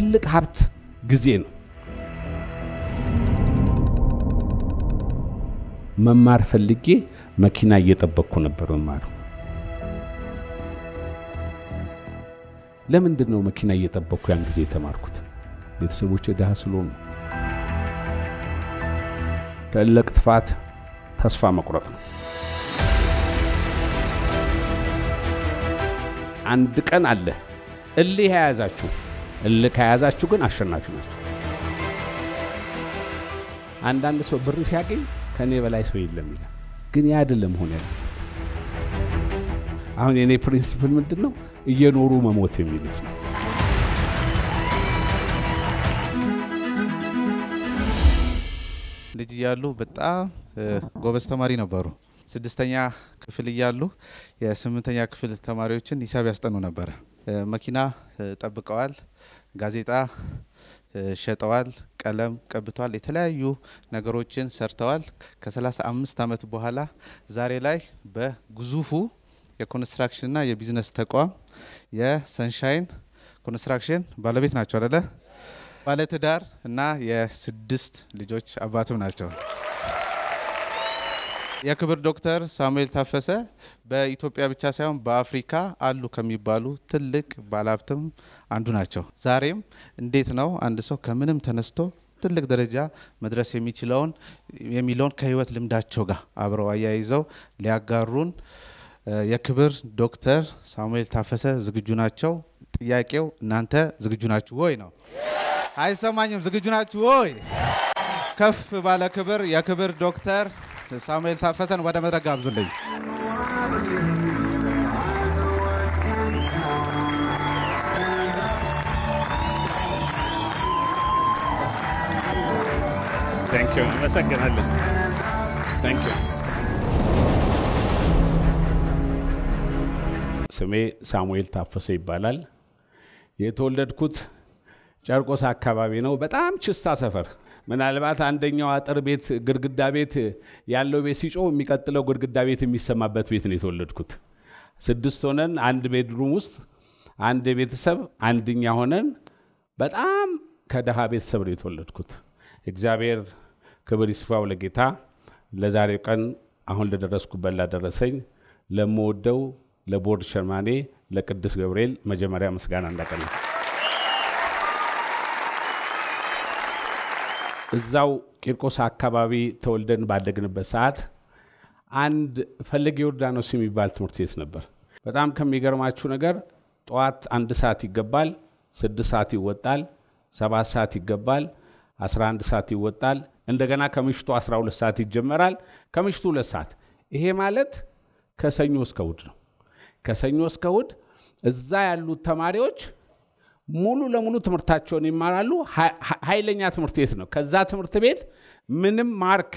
ትልቅ ሀብት ጊዜ ነው። መማር ፈልጌ መኪና እየጠበቅኩ ነበር መማር። ለምንድን ነው መኪና እየጠበቅኩ ያን ጊዜ የተማርኩት? ቤተሰቦች ድሃ ስለሆኑ። ትልቅ ጥፋት ተስፋ መቁረጥ ነው። አንድ ቀን አለ እልህ የያዛችሁ እልህ ከያዛችሁ ግን አሸናፊ ናቸው። አንዳንድ ሰው ብር ሲያገኝ ከእኔ በላይ ሰው የለም ይላል። ግን ያ አይደለም መሆን ያለበት። አሁን የእኔ ፕሪንሲፕል ምንድን ነው? እየኖሩ መሞት የሚሉት ነው። ልጅ እያሉ በጣም ጎበዝ ተማሪ ነበሩ። ስድስተኛ ክፍል እያሉ የስምንተኛ ክፍል ተማሪዎችን ሂሳብ ያስጠኑ ነበረ። መኪና ጠብቀዋል፣ ጋዜጣ ሸጠዋል፣ ቀለም ቀብተዋል፣ የተለያዩ ነገሮችን ሰርተዋል። ከ35 ዓመት በኋላ ዛሬ ላይ በግዙፉ የኮንስትራክሽንና የቢዝነስ ተቋም የሰንሻይን ኮንስትራክሽን ባለቤት ናቸው አደለ? ባለትዳር እና የስድስት ልጆች አባትም ናቸው። የክብር ዶክተር ሳሙኤል ታፈሰ በኢትዮጵያ ብቻ ሳይሆን በአፍሪካ አሉ ከሚባሉ ትልቅ ባለሀብትም አንዱ ናቸው። ዛሬም እንዴት ነው አንድ ሰው ከምንም ተነስቶ ትልቅ ደረጃ መድረስ የሚችለውን የሚለውን ከህይወት ልምዳቸው ጋር አብረው አያይዘው ሊያጋሩን የክብር ዶክተር ሳሙኤል ታፈሰ ዝግጁ ናቸው። ጥያቄው እናንተ ዝግጁ ናችሁ ወይ ነው። አይሰማኝም። ዝግጁ ናችሁ ወይ? ከፍ ባለ ክብር የክብር ዶክተር ሳሙኤል ታፈሰን ወደ መድረክ ጋብዙልኝ። ስሜ ሳሙኤል ታፈሰ ይባላል። የተወለድኩት ጨርቆስ አካባቢ ነው። በጣም ችስታ ሰፈር ምናልባት አንደኛው አጥር ቤት ግድግዳ ቤት ያለው ቤት ሲጮ የሚቀጥለው ግድግዳ ቤት የሚሰማበት ቤት ነው የተወለድኩት። ስድስት ሆነን አንድ ቤድሩም ውስጥ አንድ ቤተሰብ አንድኛ ሆነን በጣም ከደሃ ቤተሰብ ነው የተወለድኩት። እግዚአብሔር ክብር ይስፋው ለጌታ። ለዛሬው ቀን አሁን ለደረስኩበት ላደረሰኝ ለምወደው ለቦርድ ሸርማኔ ለቅዱስ ገብርኤል መጀመሪያ ምስጋና እንዳቀናል። እዛው ቂርቆስ አካባቢ ተወልደን ባደግንበት ሰዓት አንድ ፈለገ ዮርዳኖስ የሚባል ትምህርት ቤት ነበር። በጣም ከሚገርማችሁ ነገር ጠዋት አንድ ሰዓት ይገባል፣ ስድስት ሰዓት ይወጣል፣ ሰባት ሰዓት ይገባል፣ አንድ ሰዓት ይወጣል። እንደገና ከምሽቱ ሁለት ሰዓት ይጀመራል፣ ከምሽቱ ሁለት ሰዓት። ይሄ ማለት ከሰኞ እስከ ውድ ነው። ከሰኞ እስከ እሑድ እዛ ያሉት ተማሪዎች ሙሉ ለሙሉ ትምህርታቸውን ይማራሉ። ኃይለኛ ትምህርት ቤት ነው። ከዛ ትምህርት ቤት ምንም ማርክ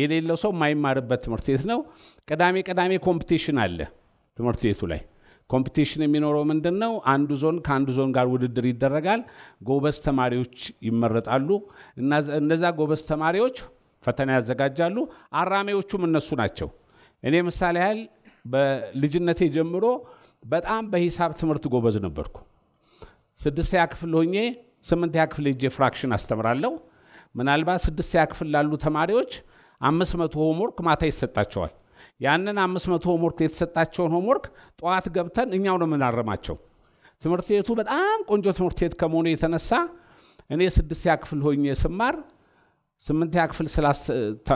የሌለው ሰው የማይማርበት ትምህርት ቤት ነው። ቅዳሜ ቅዳሜ ኮምፒቲሽን አለ ትምህርት ቤቱ ላይ። ኮምፒቲሽን የሚኖረው ምንድን ነው? አንዱ ዞን ከአንዱ ዞን ጋር ውድድር ይደረጋል። ጎበዝ ተማሪዎች ይመረጣሉ። እነዛ ጎበዝ ተማሪዎች ፈተና ያዘጋጃሉ። አራሚዎቹም እነሱ ናቸው። እኔ ምሳሌ ያህል በልጅነቴ ጀምሮ በጣም በሂሳብ ትምህርት ጎበዝ ነበርኩ። ስድስተኛ ክፍል ሆኜ ስምንተኛ ክፍል ሄጄ ፍራክሽን አስተምራለሁ። ምናልባት ስድስተኛ ክፍል ላሉ ተማሪዎች አምስት መቶ ሆምወርክ ማታ ይሰጣቸዋል። ያንን አምስት መቶ ሆምወርክ የተሰጣቸውን ሆምወርክ ጠዋት ገብተን እኛው ነው የምናረማቸው። ትምህርት ቤቱ በጣም ቆንጆ ትምህርት ቤት ከመሆኑ የተነሳ እኔ ስድስተኛ ክፍል ሆኜ ስማር ስምንተኛ ክፍል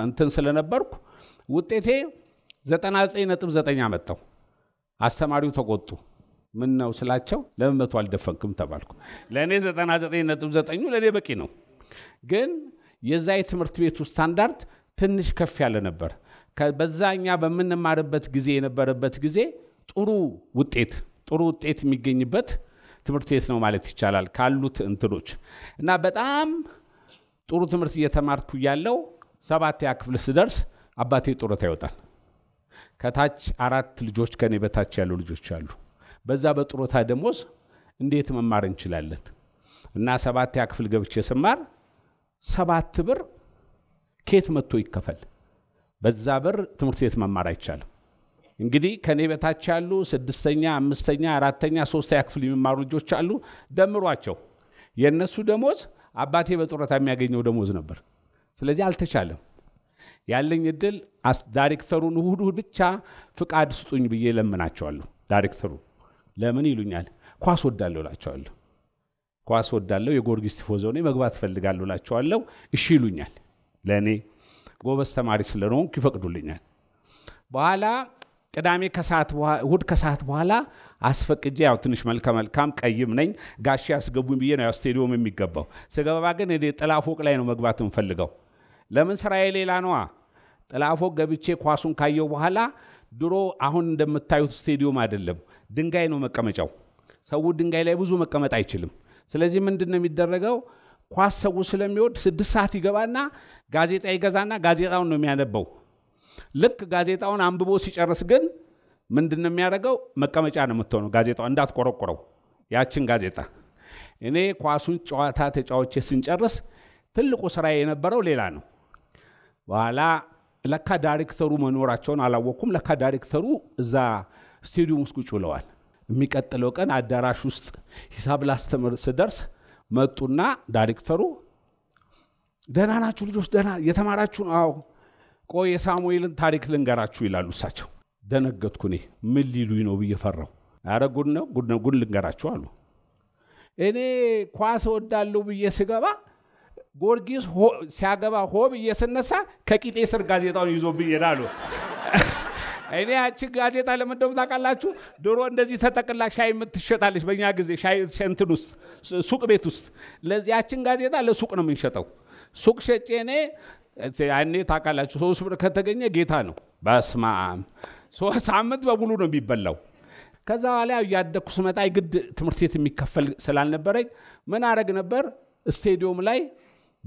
እንትን ስለነበርኩ ውጤቴ 99.9 አመጣው። አስተማሪው ተቆጡ። ምን ነው ስላቸው ለምን መቶ አልደፈንክም ተባልኩ። ለእኔ 99.9 ለእኔ በቂ ነው። ግን የዛ የትምህርት ቤቱ ስታንዳርድ ትንሽ ከፍ ያለ ነበር። በዛኛ በምንማርበት ጊዜ የነበረበት ጊዜ ጥሩ ውጤት ጥሩ ውጤት የሚገኝበት ትምህርት ቤት ነው ማለት ይቻላል ካሉት እንትኖች እና በጣም ጥሩ ትምህርት እየተማርኩ ያለው ሰባተኛ ክፍል ስደርስ አባቴ ጡረታ ይወጣል። ከታች አራት ልጆች ከኔ በታች ያሉ ልጆች አሉ። በዛ በጥሮታ ደሞዝ እንዴት መማር እንችላለን? እና ሰባት ክፍል ገብቼ ስማር ሰባት ብር ኬት መጥቶ ይከፈል? በዛ ብር ትምህርት ቤት መማር አይቻልም። እንግዲህ ከኔ በታች ያሉ ስድስተኛ፣ አምስተኛ፣ አራተኛ፣ ሶስተኛ ክፍል የሚማሩ ልጆች አሉ። ደምሯቸው የእነሱ ደሞዝ አባቴ በጡረታ የሚያገኘው ደሞዝ ነበር። ስለዚህ አልተቻለም። ያለኝ እድል ዳይሬክተሩን እሁድ እሁድ ብቻ ፍቃድ ስጡኝ ብዬ ለምናቸዋለሁ ዳይሬክተሩ ለምን ይሉኛል። ኳስ ወዳለሁ እላቸዋለሁ። ኳስ ወዳለሁ፣ የጎርጊስ ቲፎዞ ነኝ፣ መግባት እፈልጋለሁ እላቸዋለሁ። እሺ ይሉኛል። ለእኔ ጎበዝ ተማሪ ስለሆንኩ ይፈቅዱልኛል። በኋላ ቅዳሜ ከሰዓት እሁድ ከሰዓት በኋላ አስፈቅጄ ያው ትንሽ መልከ መልካም ቀይም ነኝ ጋሼ ያስገቡኝ ብዬ ነው ያው ስቴዲየም የሚገባው። ስገባ ግን እኔ ጥላ ፎቅ ላይ ነው መግባት የምፈልገው። ለምን ስራዬ ሌላ ነዋ። ጥላ ፎቅ ገብቼ ኳሱን ካየው በኋላ ድሮ አሁን እንደምታዩት ስቴዲዮም አይደለም፣ ድንጋይ ነው መቀመጫው። ሰው ድንጋይ ላይ ብዙ መቀመጥ አይችልም። ስለዚህ ምንድን ነው የሚደረገው? ኳስ ሰው ስለሚወድ ስድስት ሰዓት ይገባና ጋዜጣ ይገዛና ጋዜጣውን ነው የሚያነበው። ልክ ጋዜጣውን አንብቦ ሲጨርስ ግን ምንድን ነው የሚያደርገው? መቀመጫ ነው የምትሆነው ጋዜጣው እንዳትቆረቁረው ያችን ጋዜጣ። እኔ ኳሱን ጨዋታ ተጫዎቼ ስንጨርስ ትልቁ ስራ የነበረው ሌላ ነው። በኋላ ለካ ዳይሬክተሩ መኖራቸውን አላወቅኩም። ለካ ዳይሬክተሩ እዛ ስቴዲየም ውስጥ ቁጭ ብለዋል። የሚቀጥለው ቀን አዳራሽ ውስጥ ሂሳብ ላስተምር ስደርስ መጡና ዳይሬክተሩ ደህና ናችሁ ልጆች፣ ደህና የተማራችሁ? አዎ። ቆይ የሳሙኤልን ታሪክ ልንገራችሁ ይላሉ እሳቸው። ደነገጥኩ። እኔ ምን ሊሉኝ ነው ብዬ ፈራሁ። ጉድ ነው ጉድ ልንገራችሁ አሉ። እኔ ኳስ እወዳለሁ ብዬ ስገባ ጎርጊስ ሲያገባ ሆብ እየስነሳ ከቂጤ ስር ጋዜጣውን ይዞብኝ ይላሉ። እኔ ያችን ጋዜጣ ለምንደም ታውቃላችሁ? ድሮ እንደዚህ ተጠቅላ ሻይ የምትሸጣለች። በእኛ ጊዜ ሻይ እንትን ውስጥ ሱቅ ቤት ውስጥ ለዚያችን ጋዜጣ ለሱቅ ነው የምንሸጠው። ሱቅ ሸጬ እኔ ያኔ ታውቃላችሁ፣ ሶስት ብር ከተገኘ ጌታ ነው። በስመ አብ ሳምንት በሙሉ ነው የሚበላው። ከዛ በኋላ እያደግኩ ስመጣ ግድ ትምህርት ቤት የሚከፈል ስላልነበረኝ ምን አረግ ነበር ስቴዲየም ላይ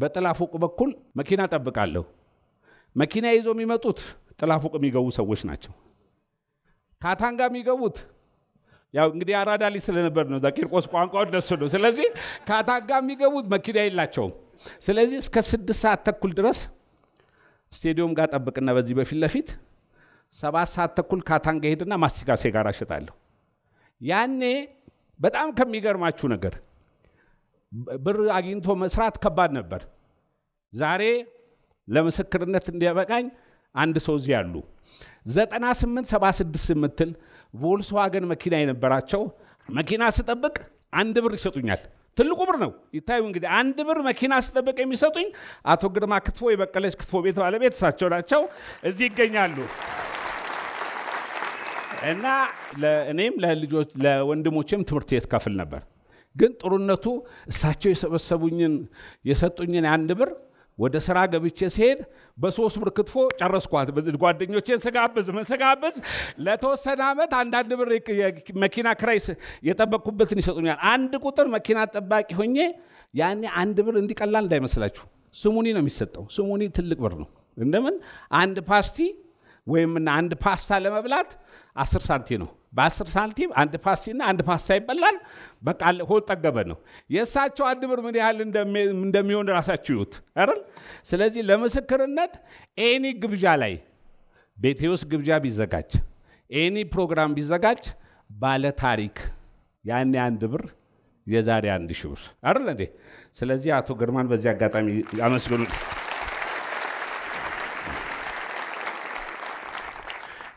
በጥላ ፎቅ በኩል መኪና ጠብቃለሁ። መኪና ይዞ የሚመጡት ጥላ ፎቅ የሚገቡ ሰዎች ናቸው። ካታንጋ የሚገቡት ያው እንግዲህ አራዳ ልጅ ስለነበር ነው። እዛ ቂርቆስ ቋንቋው ደስ ነው። ስለዚህ ካታንጋ የሚገቡት መኪና የላቸውም። ስለዚህ እስከ ስድስት ሰዓት ተኩል ድረስ ስቴዲየም ጋር ጠብቅና በዚህ በፊት ለፊት ሰባት ሰዓት ተኩል ካታንጋ ሄድና ማስቲካ ሲጋራ እሸጣለሁ። ያኔ በጣም ከሚገርማችሁ ነገር ብር አግኝቶ መስራት ከባድ ነበር። ዛሬ ለምስክርነት እንዲያበቃኝ አንድ ሰው እዚህ ያሉ 76 የምትል ቮልስዋገን መኪና የነበራቸው መኪና ስጠብቅ አንድ ብር ይሰጡኛል። ትልቁ ብር ነው። ይታዩ እንግዲህ አንድ ብር መኪና ስጠብቅ የሚሰጡኝ አቶ ግርማ ክትፎ የበቀለች ክትፎ ቤት ባለቤት እሳቸው ናቸው፣ እዚህ ይገኛሉ። እና እኔም ለልጆች ለወንድሞቼም ትምህርት ቤት ከፍል ነበር። ግን ጥሩነቱ እሳቸው የሰበሰቡኝን የሰጡኝን አንድ ብር ወደ ስራ ገብቼ ሲሄድ በሶስት ብር ክትፎ ጨረስኳት። ጓደኞቼን ስጋብዝ ምን ስጋብዝ ለተወሰነ ዓመት አንዳንድ ብር መኪና ክራይ የጠበቅኩበትን ይሰጡኛል። አንድ ቁጥር መኪና ጠባቂ ሆኜ ያኔ አንድ ብር እንዲቀላል እንዳይመስላችሁ። ስሙኒ ነው የሚሰጠው። ስሙኒ ትልቅ ብር ነው። እንደምን አንድ ፓስቲ ወይም አንድ ፓስታ ለመብላት አስር ሳንቲ ነው። በአስር ሳንቲም አንድ ፓስቲና አንድ ፓስታ ይበላል። በቃ ሆድ ጠገበ ነው። የእሳቸው አንድ ብር ምን ያህል እንደሚሆን ራሳችሁ ይዩት አይደል? ስለዚህ ለምስክርነት ኤኒ ግብዣ ላይ ቤቴ ውስጥ ግብዣ ቢዘጋጅ፣ ኤኒ ፕሮግራም ቢዘጋጅ ባለ ታሪክ ያን አንድ ብር የዛሬ አንድ ሺህ ብር አይደል እንዴ? ስለዚህ አቶ ግርማን በዚህ አጋጣሚ አመስግኑት።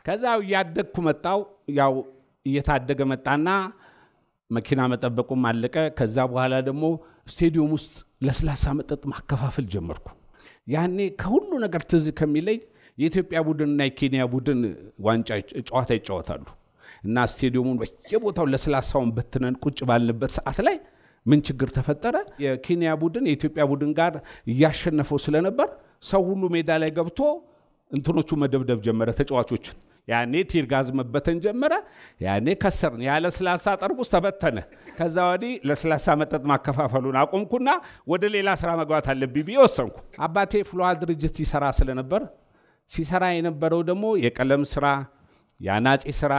ከዛ እያደግኩ መጣው። ያው እየታደገ መጣና መኪና መጠበቁም አለቀ። ከዛ በኋላ ደግሞ ስቴዲየም ውስጥ ለስላሳ መጠጥ ማከፋፈል ጀመርኩ። ያኔ ከሁሉ ነገር ትዝ ከሚለይ የኢትዮጵያ ቡድንና የኬንያ ቡድን ዋንጫ ጨዋታ ይጫወታሉ እና ስቴዲየሙን በየቦታው ለስላሳውን በትነን ቁጭ ባልንበት ሰዓት ላይ ምን ችግር ተፈጠረ? የኬንያ ቡድን የኢትዮጵያ ቡድን ጋር እያሸነፈው ስለነበር ሰው ሁሉ ሜዳ ላይ ገብቶ እንትኖቹ መደብደብ ጀመረ ተጫዋቾችን። ያኔ ቲርጋዝ መበተን ጀመረ። ያኔ ከሰርን። ያ ለስላሳ ጠርሙስ ተበተነ። ከዛ ወዲህ ለስላሳ መጠጥ ማከፋፈሉን አቆምኩና ወደ ሌላ ስራ መግባት አለብኝ ብዬ ወሰንኩ። አባቴ ፍሎሃ ድርጅት ሲሰራ ስለነበር ሲሰራ የነበረው ደግሞ የቀለም ስራ፣ የአናጺ ስራ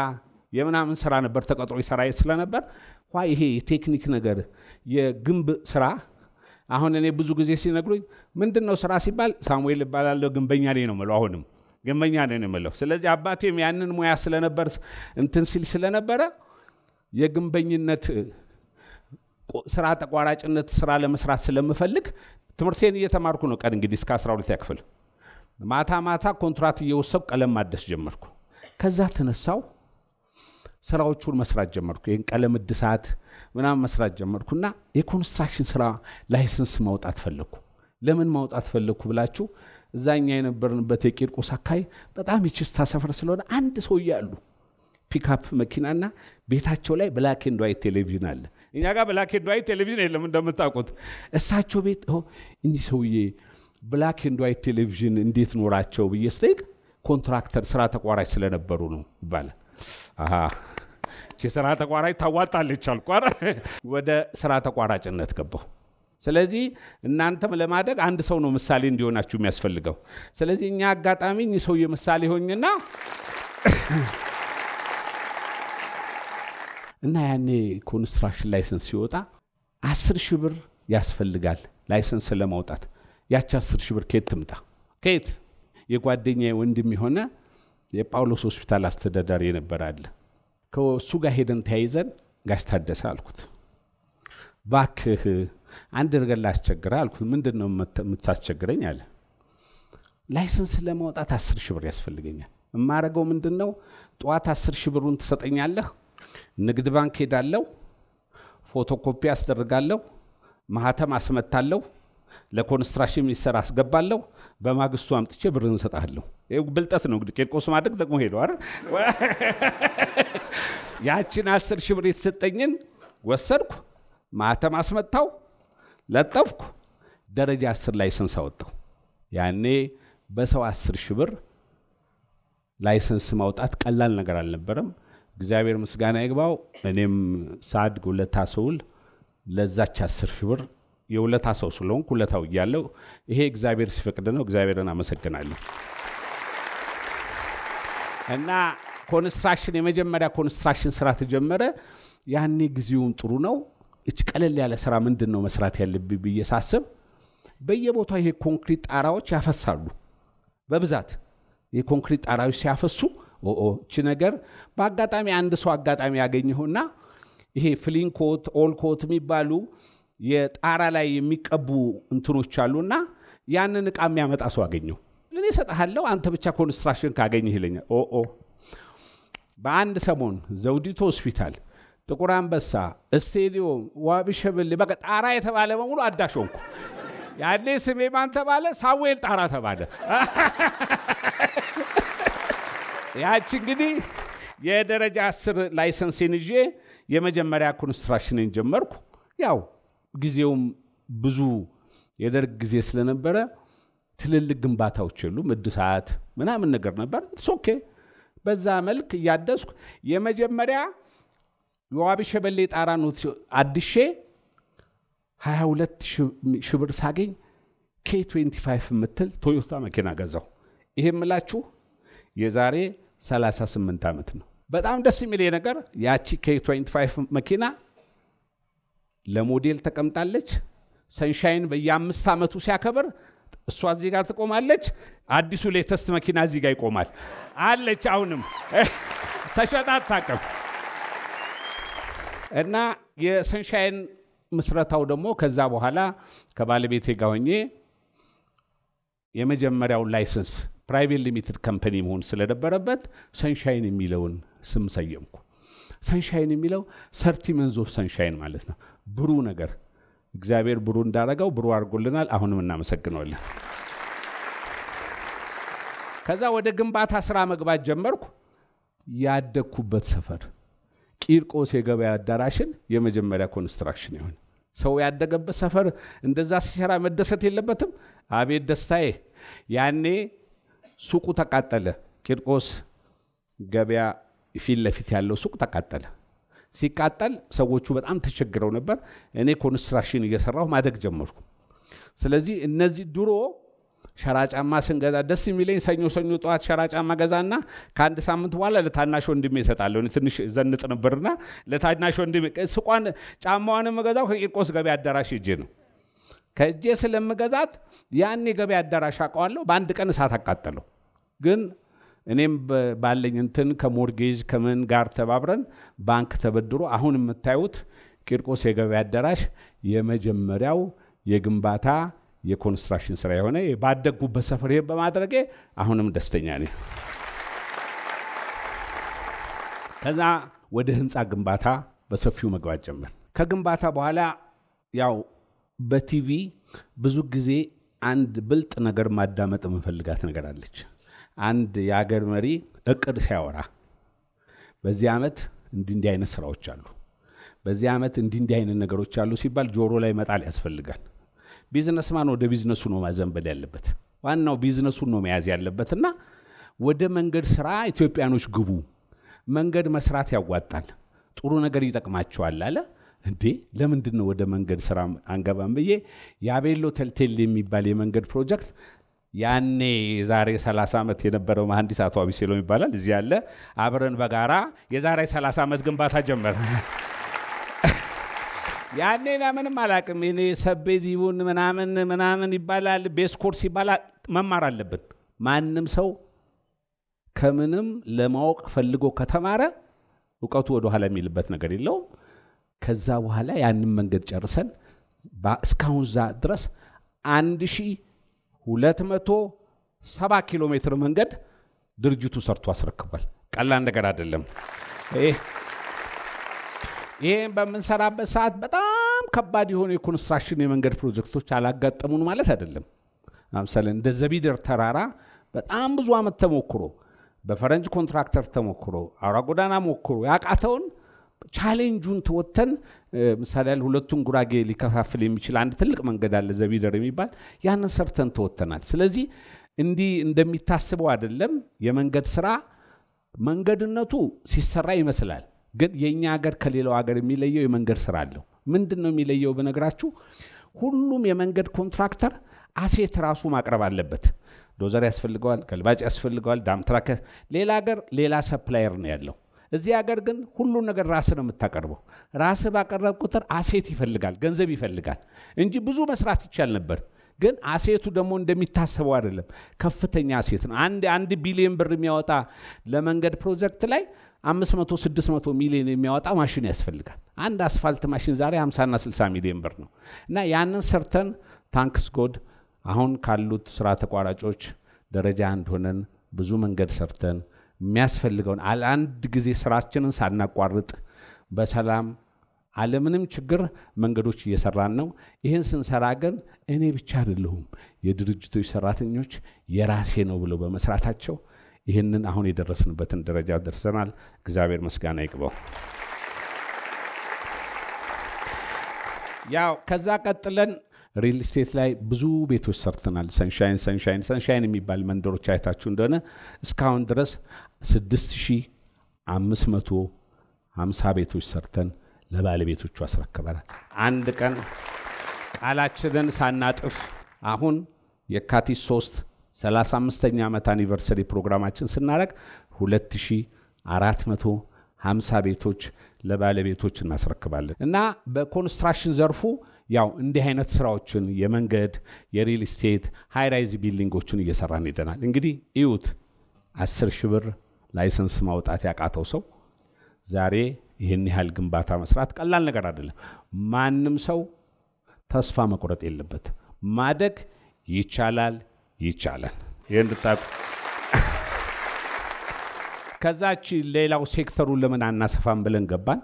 የምናምን ስራ ነበር። ተቀጥሮ ይሰራ ስለነበር ይሄ የቴክኒክ ነገር የግንብ ስራ አሁን እኔ ብዙ ጊዜ ሲነግሩኝ ምንድን ነው ስራ ሲባል ሳሙኤል እባላለሁ ግንበኛ ላይ ነው የምለው አሁንም ግመኛ ነን የምለው። ስለዚህ አባቴም ያንን ሙያ ስለነበር እንትን ሲል ስለነበረ የግንበኝነት ስራ ተቋራጭነት ስራ ለመስራት ስለምፈልግ ትምህርቴን እየተማርኩ ነው። ቀን እንግዲህ እስከ 12 ያክፍል ማታ ማታ ኮንትራት እየወሰብ ቀለም ማደስ ጀመርኩ። ከዛ ተነሳው ስራዎቹን መስራት ጀመርኩ። ይህን ቀለም እድሳት ምናምን መስራት ጀመርኩና የኮንስትራክሽን ስራ ላይሰንስ ማውጣት ፈለግኩ። ለምን ማውጣት ፈለግኩ ብላችሁ እዛኛ የነበርንበት የቂርቆስ አካባቢ በጣም የችስታ ሰፈር ስለሆነ አንድ ሰውዬ አሉ ፒካፕ መኪናና ቤታቸው ላይ ብላክ ኤንድ ዋይት ቴሌቪዥን አለ። እኛ ጋር ብላክ ኤንድ ዋይት ቴሌቪዥን የለም እንደምታውቁት። እሳቸው ቤት እኚህ ሰውዬ ብላክ ኤንድ ዋይት ቴሌቪዥን እንዴት ኖራቸው ብዬ ስጠይቅ ኮንትራክተር ስራ ተቋራጭ ስለነበሩ ነው ይባላል። ስራ ተቋራጭ ታዋጣለች አልኳር ወደ ስራ ተቋራጭነት ገባሁ። ስለዚህ እናንተም ለማደግ አንድ ሰው ነው ምሳሌ እንዲሆናችሁ የሚያስፈልገው። ስለዚህ እኛ አጋጣሚ እኚህ ሰውዬ ምሳሌ ሆኝና እና ያኔ ኮንስትራክሽን ላይሰንስ ሲወጣ አስር ሺህ ብር ያስፈልጋል ላይሰንስ ለማውጣት። ያቺ አስር ሺህ ብር ከየት ትምጣ? ከየት የጓደኛ ወንድም የሆነ የጳውሎስ ሆስፒታል አስተዳዳሪ የነበረ አለ። ከእሱ ጋር ሄደን ተያይዘን ጋሽ ታደሰ አልኩት ባክህ አንድ ነገር ላስቸግረ አልኩት። ምንድን ነው የምታስቸግረኝ አለ። ላይሰንስ ለማውጣት አስር ሺህ ብር ያስፈልገኛል። የማረገው ምንድን ነው? ጠዋት አስር ሺህ ብሩን ትሰጠኛለህ። ንግድ ባንክ ሄዳለሁ፣ ፎቶኮፒ አስደርጋለሁ፣ ማህተም አስመታለሁ፣ ለኮንስትራክሽን ሚኒስተር አስገባለሁ። በማግስቱ አምጥቼ ብርን እንሰጣለሁ። ብልጠት ነው እንግዲህ ቂርቆስ ማድረግ ጠቅሞ ሄዶ አይደል? ያችን አስር ሺህ ብር የተሰጠኝን ወሰድኩ፣ ማህተም አስመታው፣ ለጠፍኩ። ደረጃ አስር ላይሰንስ አወጣው። ያኔ በሰው አስር ሺህ ብር ላይሰንስ ማውጣት ቀላል ነገር አልነበረም። እግዚአብሔር ምስጋና ይግባው። እኔም ሳድግ ውለታ ስውል ለዛች አስር ሺህ ብር የውለታ ሰው ስለሆንኩ ውለታው እያለው ይሄ እግዚአብሔር ሲፈቅድ ነው። እግዚአብሔርን አመሰግናለሁ እና ኮንስትራክሽን የመጀመሪያ ኮንስትራክሽን ስራ ተጀመረ። ያኔ ጊዜውም ጥሩ ነው። እች ቀለል ያለ ስራ ምንድን ነው መስራት ያለብኝ ብዬ ሳስብ በየቦታው ይሄ ኮንክሪት ጣራዎች ያፈሳሉ በብዛት የኮንክሪት ጣራዎች ሲያፈሱ እቺ ነገር በአጋጣሚ አንድ ሰው አጋጣሚ ያገኘሁና ይሄ ፍሊንኮት ኦልኮት የሚባሉ የጣራ ላይ የሚቀቡ እንትኖች አሉና ያንን እቃ የሚያመጣ ሰው አገኘው እኔ እሰጥሃለሁ አንተ ብቻ ኮንስትራክሽን ካገኘህ ይለኛል ኦ በአንድ ሰሞን ዘውዲቱ ሆስፒታል ጥቁር አንበሳ፣ ስቴዲዮም፣ ዋቢ ሸበሌ በቃ ጣራ የተባለ በሙሉ አዳሽ ሆንኩ። ያኔ ስሜ ማን ተባለ? ሳሙኤል ጣራ ተባለ። ያች እንግዲህ የደረጃ አስር ላይሰንሴን ይዤ የመጀመሪያ ኮንስትራክሽንን ጀመርኩ። ያው ጊዜውም ብዙ የደርግ ጊዜ ስለነበረ ትልልቅ ግንባታዎች የሉም፣ እድሳት ምናምን ነገር ነበር። ኦኬ በዛ መልክ እያደስኩ የመጀመሪያ የዋቢ ሸበሌ ጣራን አድሼ 22 ሺህ ብር ሳገኝ ኬ25 የምትል ቶዮታ መኪና ገዛው። ይህ የምላችሁ የዛሬ 38 ዓመት ነው። በጣም ደስ የሚል ነገር ያቺ ኬ25 መኪና ለሞዴል ተቀምጣለች። ሰንሻይን በየአምስት ዓመቱ ሲያከብር እሷ እዚህ ጋር ትቆማለች። አዲሱ ሌተስት መኪና እዚህ ጋር ይቆማል አለች። አሁንም ተሸጣ አታውቅም። እና የሰንሻይን ምስረታው ደግሞ ከዛ በኋላ ከባለቤቴ ጋር ሆኜ የመጀመሪያው ላይሰንስ ፕራይቬት ሊሚትድ ከምፐኒ መሆን ስለነበረበት ሰንሻይን የሚለውን ስም ሰየምኩ። ሰንሻይን የሚለው ሰርቲ ኦፍ ሰንሻይን ማለት ነው፣ ብሩ ነገር። እግዚአብሔር ብሩ እንዳረገው ብሩ አድርጎልናል። አሁንም እናመሰግነዋለን። ከዛ ወደ ግንባታ ስራ መግባት ጀመርኩ። ያደግኩበት ሰፈር ቂርቆስ የገበያ አዳራሽን የመጀመሪያ ኮንስትራክሽን ይሆን። ሰው ያደገበት ሰፈር እንደዛ ሲሰራ መደሰት የለበትም? አቤት ደስታዬ! ያኔ ሱቁ ተቃጠለ። ቂርቆስ ገበያ ፊት ለፊት ያለው ሱቅ ተቃጠለ። ሲቃጠል ሰዎቹ በጣም ተቸግረው ነበር። እኔ ኮንስትራክሽን እየሰራሁ ማደግ ጀመርኩ። ስለዚህ እነዚህ ድሮ ሸራ ጫማ ስንገዛ ደስ የሚለኝ ሰኞ ሰኞ ጠዋት ሸራ ጫማ ገዛና ከአንድ ሳምንት በኋላ ለታናሽ ወንድሜ እሰጣለሁ። ትንሽ ዘንጥ ነበርና ለታናሽ ወንድሜ ስቋን ጫማዋን የምገዛው ከቂርቆስ ገበያ አዳራሽ እጄ ነው። ከእጄ ስለምገዛት ያን የገበያ አዳራሽ አውቀዋለሁ። በአንድ ቀን እሳት አቃጠለው። ግን እኔም ባለኝ እንትን ከሞርጌጅ ከምን ጋር ተባብረን ባንክ ተበድሮ አሁን የምታዩት ቂርቆስ የገበያ አዳራሽ የመጀመሪያው የግንባታ የኮንስትራክሽን ስራ የሆነ ባደግኩበት ሰፈር ይሄን በማድረጌ አሁንም ደስተኛ ነኝ። ከዛ ወደ ህንፃ ግንባታ በሰፊው መግባት ጀመር። ከግንባታ በኋላ ያው በቲቪ ብዙ ጊዜ አንድ ብልጥ ነገር ማዳመጥ የምፈልጋት ነገር አለች። አንድ የአገር መሪ እቅድ ሲያወራ በዚህ ዓመት እንዲህ እንዲህ አይነት ስራዎች አሉ፣ በዚህ ዓመት እንዲህ እንዲህ አይነት ነገሮች አሉ ሲባል ጆሮ ላይ መጣል ያስፈልጋል። ቢዝነስማን ወደ ቢዝነሱ ነው ማዘንበል ያለበት። ዋናው ቢዝነሱን ነው መያዝ ያለበት እና ወደ መንገድ ስራ ኢትዮጵያኖች ግቡ፣ መንገድ መስራት ያዋጣል፣ ጥሩ ነገር ይጠቅማቸዋል አለ። እንዴ ለምንድን ነው ወደ መንገድ ስራ አንገባም ብዬ የአቤሎ ተልቴል የሚባል የመንገድ ፕሮጀክት ያኔ የዛሬ 30 ዓመት የነበረው መሐንዲስ አቶ አቢሴሎም ይባላል እዚህ ያለ አብረን በጋራ የዛሬ 30 ዓመት ግንባታ ጀመር። ያኔ ለምንም አላቅም። ሰቤ ዚቡን ምናምን ምናምን ይባላል፣ ቤስ ኮርስ ይባላል። መማር አለብን። ማንም ሰው ከምንም ለማወቅ ፈልጎ ከተማረ እውቀቱ ወደ ኋላ የሚልበት ነገር የለውም። ከዛ በኋላ ያንን መንገድ ጨርሰን እስካሁን ዛ ድረስ ሰባ ኪሎ ሜትር መንገድ ድርጅቱ ሰርቶ አስረክቧል። ቀላል ነገር አይደለም። ይህም በምንሰራበት ሰዓት በጣም ከባድ የሆኑ የኮንስትራክሽን የመንገድ ፕሮጀክቶች አላጋጠሙን ማለት አይደለም። ለምሳሌ እንደ ዘቢደር ተራራ በጣም ብዙ ዓመት ተሞክሮ በፈረንጅ ኮንትራክተር ተሞክሮ አውራ ጎዳና ሞክሮ ያቃተውን ቻሌንጁን ተወተን ምሳሌ ያህል ሁለቱን ጉራጌ ሊከፋፍል የሚችል አንድ ትልቅ መንገድ አለ ዘቢደር የሚባል ያንን ሰርተን ተወጥተናል። ስለዚህ እንዲህ እንደሚታስበው አይደለም የመንገድ ስራ መንገድነቱ ሲሰራ ይመስላል ግን የእኛ ሀገር ከሌላው ሀገር የሚለየው የመንገድ ስራ አለው። ምንድን ነው የሚለየው ብነግራችሁ ሁሉም የመንገድ ኮንትራክተር አሴት ራሱ ማቅረብ አለበት። ዶዘር ያስፈልገዋል፣ ገልባጭ ያስፈልገዋል፣ ዳምትራክ። ሌላ ሀገር ሌላ ሰፕላየር ነው ያለው። እዚህ ሀገር ግን ሁሉም ነገር ራስ ነው የምታቀርበው። ራስ ባቀረብ ቁጥር አሴት ይፈልጋል፣ ገንዘብ ይፈልጋል እንጂ ብዙ መስራት ይቻል ነበር። ግን አሴቱ ደግሞ እንደሚታሰበው አይደለም። ከፍተኛ አሴት ነው። አንድ አንድ ቢሊዮን ብር የሚያወጣ ለመንገድ ፕሮጀክት ላይ አምስት መቶ ስድስት መቶ ሚሊዮን የሚያወጣ ማሽን ያስፈልጋል። አንድ አስፋልት ማሽን ዛሬ ና ስልሳ ሚሊዮን ብር ነው እና ያንን ሰርተን ታንክስ ጎድ አሁን ካሉት ስራ ተቋራጮች ደረጃ አንድ ሆነን ብዙ መንገድ ሰርተን የሚያስፈልገውን አንድ ጊዜ ስራችንን ሳናቋርጥ በሰላም አለምንም ችግር መንገዶች እየሰራን ነው። ይህን ስንሰራ ግን እኔ ብቻ አይደለሁም፣ የድርጅቶች ሰራተኞች የራሴ ነው ብለው በመስራታቸው ይህንን አሁን የደረስንበትን ደረጃ ደርሰናል። እግዚአብሔር ምስጋና ይግባው። ያው ከዛ ቀጥለን ሪል ስቴት ላይ ብዙ ቤቶች ሰርተናል። ሰንሻይን ሰንሻይን ሰንሻይን የሚባል መንደሮች አይታችሁ እንደሆነ እስካሁን ድረስ 6550 ቤቶች ሰርተን ለባለቤቶቹ አስረክበናል። አንድ ቀን ቃላችንን ሳናጥፍ አሁን የካቲት 3 35ኛ ዓመት አኒቨርሰሪ ፕሮግራማችን ስናደርግ 2450 ቤቶች ለባለቤቶች እናስረክባለን እና በኮንስትራክሽን ዘርፉ ያው እንዲህ አይነት ስራዎችን የመንገድ የሪል ስቴት ሃይራይዝ ቢልዲንጎችን እየሰራን ሄደናል። እንግዲህ እዩት፣ 10 ሺህ ብር ላይሰንስ ማውጣት ያቃተው ሰው ዛሬ ይህን ያህል ግንባታ መስራት ቀላል ነገር አይደለም። ማንም ሰው ተስፋ መቁረጥ የለበት። ማደግ ይቻላል። ይቻላል። ይህን ከዛች ሌላው ሴክተሩን ለምን አናሰፋም ብለን ገባን።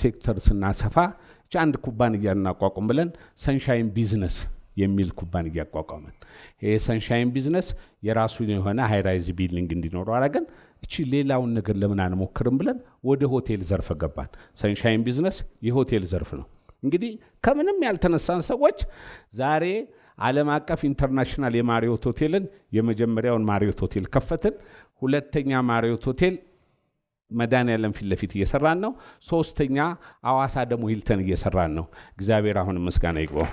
ሴክተር ስናሰፋ እች አንድ ኩባንያ እናቋቁም ብለን ሰንሻይን ቢዝነስ የሚል ኩባንያ አቋቋመን። ይሄ ሰንሻይን ቢዝነስ የራሱን የሆነ ሃይራይዝ ቢልዲንግ እንዲኖረው አረገን። እቺ ሌላውን ነገር ለምን አንሞክርም ብለን ወደ ሆቴል ዘርፍ ገባን። ሰንሻይን ቢዝነስ የሆቴል ዘርፍ ነው። እንግዲህ ከምንም ያልተነሳን ሰዎች ዛሬ ዓለም አቀፍ ኢንተርናሽናል የማሪዮት ሆቴልን የመጀመሪያውን ማሪዮት ሆቴል ከፈትን። ሁለተኛ ማሪዮት ሆቴል መድኃኔዓለም ፊት ለፊት እየሰራን ነው። ሶስተኛ አዋሳ ደግሞ ሂልተን እየሰራን ነው። እግዚአብሔር አሁን ምስጋና ይግባው።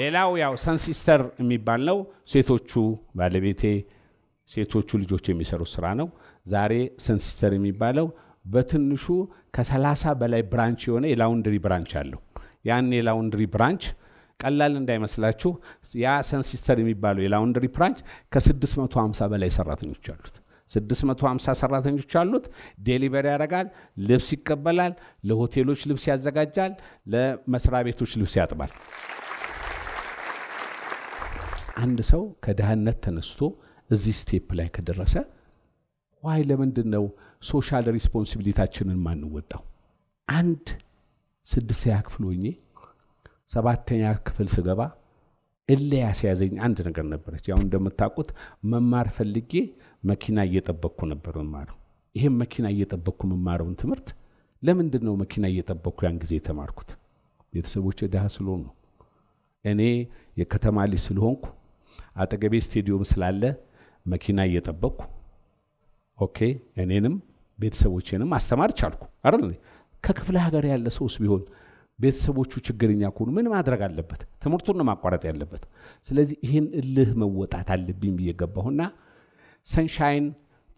ሌላው ያው ሰንሲስተር የሚባል ነው። ሴቶቹ ባለቤቴ ሴቶቹ ልጆች የሚሰሩት ስራ ነው። ዛሬ ሰንሲስተር የሚባለው በትንሹ ከሰላሳ በላይ ብራንች የሆነ የላውንድሪ ብራንች አለው። ያን የላውንድሪ ብራንች ቀላል እንዳይመስላችሁ ያ ሰንሲስተር የሚባለው የላውንድሪ ብራንች ከ650 በላይ ሰራተኞች አሉት። 650 ሰራተኞች አሉት። ዴሊቨሪ ያደርጋል፣ ልብስ ይቀበላል፣ ለሆቴሎች ልብስ ያዘጋጃል፣ ለመስሪያ ቤቶች ልብስ ያጥባል። አንድ ሰው ከድህነት ተነስቶ እዚህ ስቴፕ ላይ ከደረሰ ዋይ ለምንድን ነው ሶሻል ሪስፖንሲቢሊታችንን ማንወጣው? አንድ ስድስተኛ ክፍል ሆኜ ሰባተኛ ክፍል ስገባ እልህ ያስያዘኝ አንድ ነገር ነበረች። ያው እንደምታውቁት መማር ፈልጌ መኪና እየጠበቅኩ ነበር መማረው። ይህም መኪና እየጠበቅኩ መማረውን ትምህርት ለምንድን ነው መኪና እየጠበቅኩ ያን ጊዜ የተማርኩት? ቤተሰቦች ድሃ ስለሆኑ እኔ የከተማ ልጅ ስለሆንኩ አጠገቤ ስቴዲዮም ስላለ መኪና እየጠበቅኩ ኦኬ እኔንም ቤተሰቦቼንም አስተማር ቻልኩ አይደል ከክፍለ ሀገር ያለ ሰውስ ቢሆን ቤተሰቦቹ ችግረኛ ከሆኑ ምን ማድረግ አለበት? ትምህርቱን ነው ማቋረጥ ያለበት። ስለዚህ ይህን እልህ መወጣት አለብኝ ብዬ ገባሁና ሰንሻይን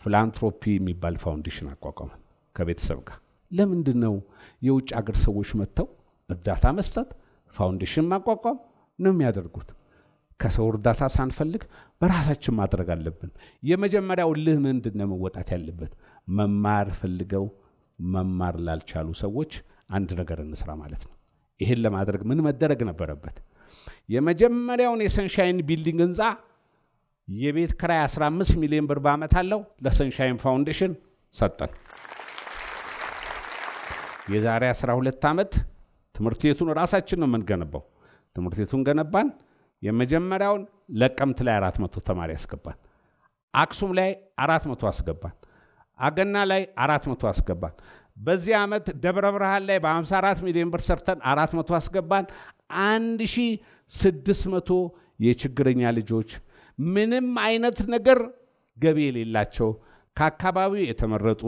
ፊላንትሮፒ የሚባል ፋውንዴሽን አቋቋመ ከቤተሰብ ጋር። ለምንድን ነው የውጭ አገር ሰዎች መጥተው እርዳታ መስጠት ፋውንዴሽን ማቋቋም ነው የሚያደርጉት? ከሰው እርዳታ ሳንፈልግ በራሳችን ማድረግ አለብን። የመጀመሪያው ልህ ምንድን ነው መወጣት ያለበት? መማር ፈልገው መማር ላልቻሉ ሰዎች አንድ ነገር እንስራ ማለት ነው። ይህን ለማድረግ ምን መደረግ ነበረበት? የመጀመሪያውን የሰንሻይን ቢልዲንግ ህንፃ የቤት ክራይ 15 ሚሊዮን ብር በዓመት አለው ለሰንሻይን ፋውንዴሽን ሰጠን። የዛሬ 12 ዓመት ትምህርት ቤቱን ራሳችን ነው የምንገነባው። ትምህርት ቤቱን ገነባን። የመጀመሪያውን ለቀምት ላይ 400 ተማሪ አስገባን። አክሱም ላይ 400 አስገባን። አገና ላይ 400 አስገባን። በዚህ ዓመት ደብረ ብርሃን ላይ በ54 ሚሊዮን ብር ሰርተን 400 አስገባን። 1600 የችግረኛ ልጆች ምንም አይነት ነገር ገቢ የሌላቸው ከአካባቢው የተመረጡ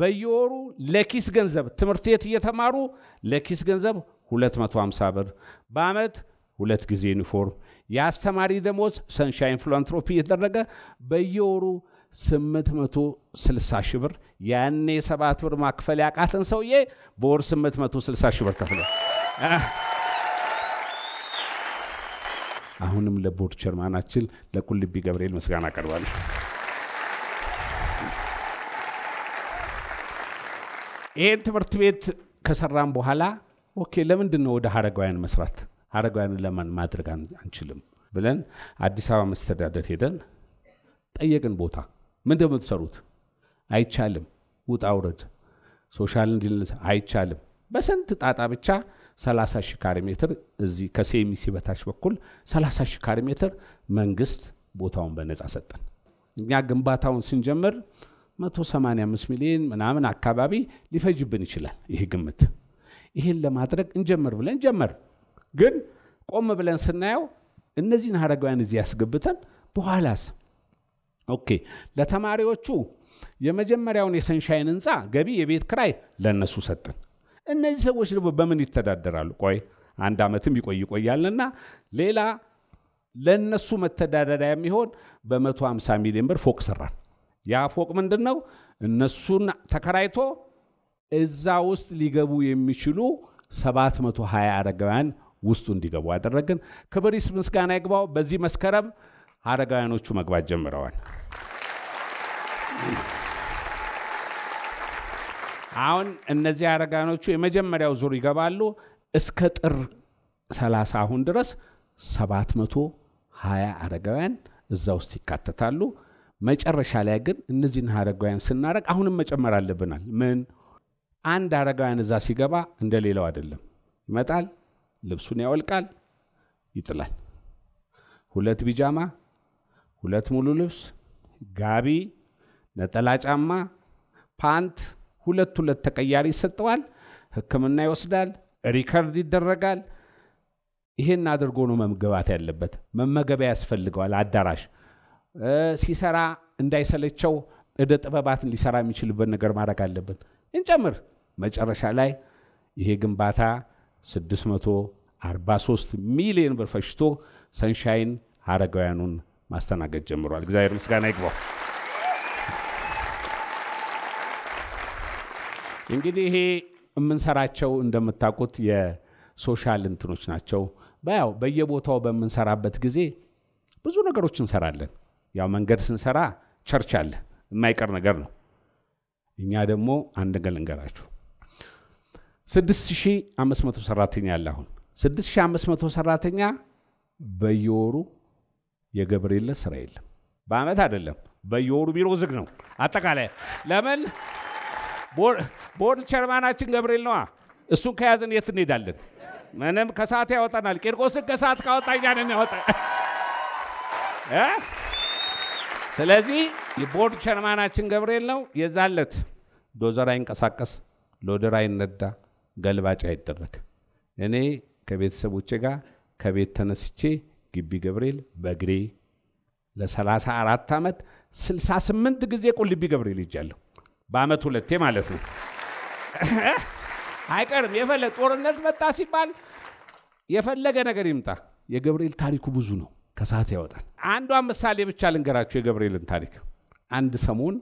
በየወሩ ለኪስ ገንዘብ ትምህርት ቤት እየተማሩ ለኪስ ገንዘብ 250 ብር በአመት ሁለት ጊዜ ዩኒፎርም የአስተማሪ ደሞዝ ሰንሻይን ፊላንትሮፒ እየተደረገ በየወሩ 860 ሺህ ብር ያኔ ሰባት ብር ማክፈል ያቃትን ሰውዬ በወር 860 ሺህ ብር ከፍሏል። አሁንም ለቦርድ ቸርማናችን ለቁልቢ ገብርኤል ምስጋና አቀርባለሁ። ይህን ትምህርት ቤት ከሰራም በኋላ ኦኬ፣ ለምንድን ነው ወደ ሀረጋውያን መስራት ሀረጋውያንን ለማን ማድረግ አንችልም ብለን አዲስ አበባ መስተዳደር ሄደን ጠየቅን ቦታ ምን እንደምትሰሩት አይቻልም። ውጣ ውረድ፣ ሶሻል ኢንጂነሪንግ አይቻልም። በስንት ጣጣ ብቻ 30 ሺህ ካሬ ሜትር እዚህ ከሴሚሲ በታች በኩል 30 ሺህ ካሬ ሜትር መንግስት ቦታውን በነፃ ሰጠን። እኛ ግንባታውን ስንጀምር 185 ሚሊዮን ምናምን አካባቢ ሊፈጅብን ይችላል ይህ ግምት። ይህን ለማድረግ እንጀምር ብለን ጀመር። ግን ቆም ብለን ስናየው እነዚህን አረጋውያን እዚህ ያስገብተን በኋላስ ኦኬ ለተማሪዎቹ የመጀመሪያውን የሰንሻይን ህንፃ ገቢ የቤት ክራይ ለእነሱ ሰጥን። እነዚህ ሰዎች ደግሞ በምን ይተዳደራሉ? ቆይ አንድ ዓመትም ይቆይ ይቆያልና ሌላ ለእነሱ መተዳደሪያ የሚሆን በ150 ሚሊዮን ብር ፎቅ ሰራን። ያ ፎቅ ምንድን ነው? እነሱን ተከራይቶ እዛ ውስጥ ሊገቡ የሚችሉ 720 አረጋውያን ውስጡ እንዲገቡ አደረግን። ክብር ምስጋና ይግባው። በዚህ መስከረም አረጋውያኖቹ መግባት ጀምረዋል። አሁን እነዚህ አረጋውያኖቹ የመጀመሪያው ዙር ይገባሉ። እስከ ጥር 30 አሁን ድረስ 720 አረጋውያን እዛ ውስጥ ይካተታሉ። መጨረሻ ላይ ግን እነዚህን አረጋውያን ስናደረግ አሁንም መጨመር አለብናል። ምን አንድ አረጋውያን እዛ ሲገባ እንደሌላው አይደለም። ይመጣል፣ ልብሱን ያወልቃል፣ ይጥላል። ሁለት ቢጃማ ሁለት ሙሉ ልብስ፣ ጋቢ፣ ነጠላ ጫማ፣ ፓንት ሁለት ሁለት ተቀያሪ ይሰጠዋል። ሕክምና ይወስዳል። ሪከርድ ይደረጋል። ይህን አድርጎ ነው መምገባት ያለበት። መመገቢያ ያስፈልገዋል። አዳራሽ ሲሰራ እንዳይሰለቸው እደ ጥበባትን ሊሰራ የሚችልበት ነገር ማድረግ አለብን። እንጨምር። መጨረሻ ላይ ይሄ ግንባታ 643 ሚሊዮን ብር ፈሽቶ ሰንሻይን አረጋውያኑን ማስተናገድ ጀምሯል። እግዚአብሔር ምስጋና ይግባው። እንግዲህ ይሄ የምንሰራቸው እንደምታውቁት የሶሻል እንትኖች ናቸው። ያው በየቦታው በምንሰራበት ጊዜ ብዙ ነገሮች እንሰራለን። ያው መንገድ ስንሰራ ቸርች አለ፣ የማይቀር ነገር ነው። እኛ ደግሞ አንድ ነገር ልንገራችሁ፣ 6500 ሰራተኛ አለ አሁን 6500 ሰራተኛ በየወሩ የገብርኤል ስራ የለም። በአመት አይደለም በየወሩ ቢሮ ዝግ ነው። አጠቃላይ ለምን ቦርድ ቸርማናችን ገብርኤል ነዋ። እሱን ከያዝን የት እንሄዳለን? ምንም ከሰዓት ያወጣናል። ቂርቆስን ከሰዓት ካወጣ እኛን ያወጣ። ስለዚህ የቦርድ ቸርማናችን ገብርኤል ነው። የዛለት ዶዘር አይንቀሳቀስ፣ ሎደር አይነዳ፣ ገልባጭ አይደረግ። እኔ ከቤተሰቦቼ ጋር ከቤት ተነስቼ ግቢ ገብርኤል በእግሬ ለ34 ዓመት 68 ጊዜ ቁልቢ ገብርኤል ይጃለሁ። በአመት ሁለቴ ማለት ነው። አይቀርም። የፈለ ጦርነት መጣ ሲባል የፈለገ ነገር ይምጣ። የገብርኤል ታሪኩ ብዙ ነው፣ ከሰዓት ያወጣል። አንዷን ምሳሌ ብቻ ልንገራቸው የገብርኤልን ታሪክ። አንድ ሰሞን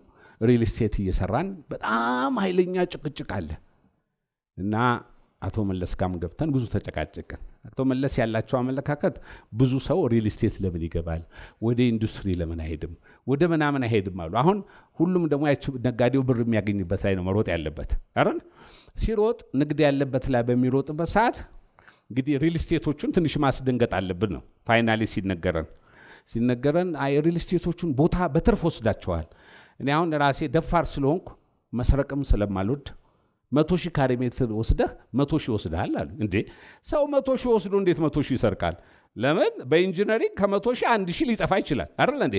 ሪል ስቴት እየሰራን በጣም ኃይለኛ ጭቅጭቅ አለ እና አቶ መለስ ጋም ገብተን ብዙ ተጨቃጨቅን። መለስ ያላቸው አመለካከት ብዙ ሰው ሪል ስቴት ለምን ይገባል፣ ወደ ኢንዱስትሪ ለምን አይሄድም፣ ወደ ምናምን አይሄድም አሉ። አሁን ሁሉም ደግሞ ነጋዴው ብር የሚያገኝበት ላይ ነው መሮጥ ያለበት። አረን ሲሮጥ ንግድ ያለበት ላይ በሚሮጥበት ሰዓት እንግዲህ ሪል ስቴቶቹን ትንሽ ማስደንገጥ አለብን ነው ፋይናሊ ሲነገረን ሲነገረን ሪል ስቴቶቹን ቦታ በትርፍ ወስዳቸዋል። እኔ አሁን ራሴ ደፋር ስለሆንኩ መስረቅም ስለማልወድ መቶ ሺህ ካሬ ሜትር ወስደህ መቶ ሺህ ወስደሃል አሉ። እንዴ ሰው መቶ ሺህ ወስዶ እንዴት መቶ ሺህ ይሰርቃል? ለምን በኢንጂነሪንግ ከመቶ ሺህ አንድ ሺህ ሊጠፋ ይችላል አይደለ እንዴ?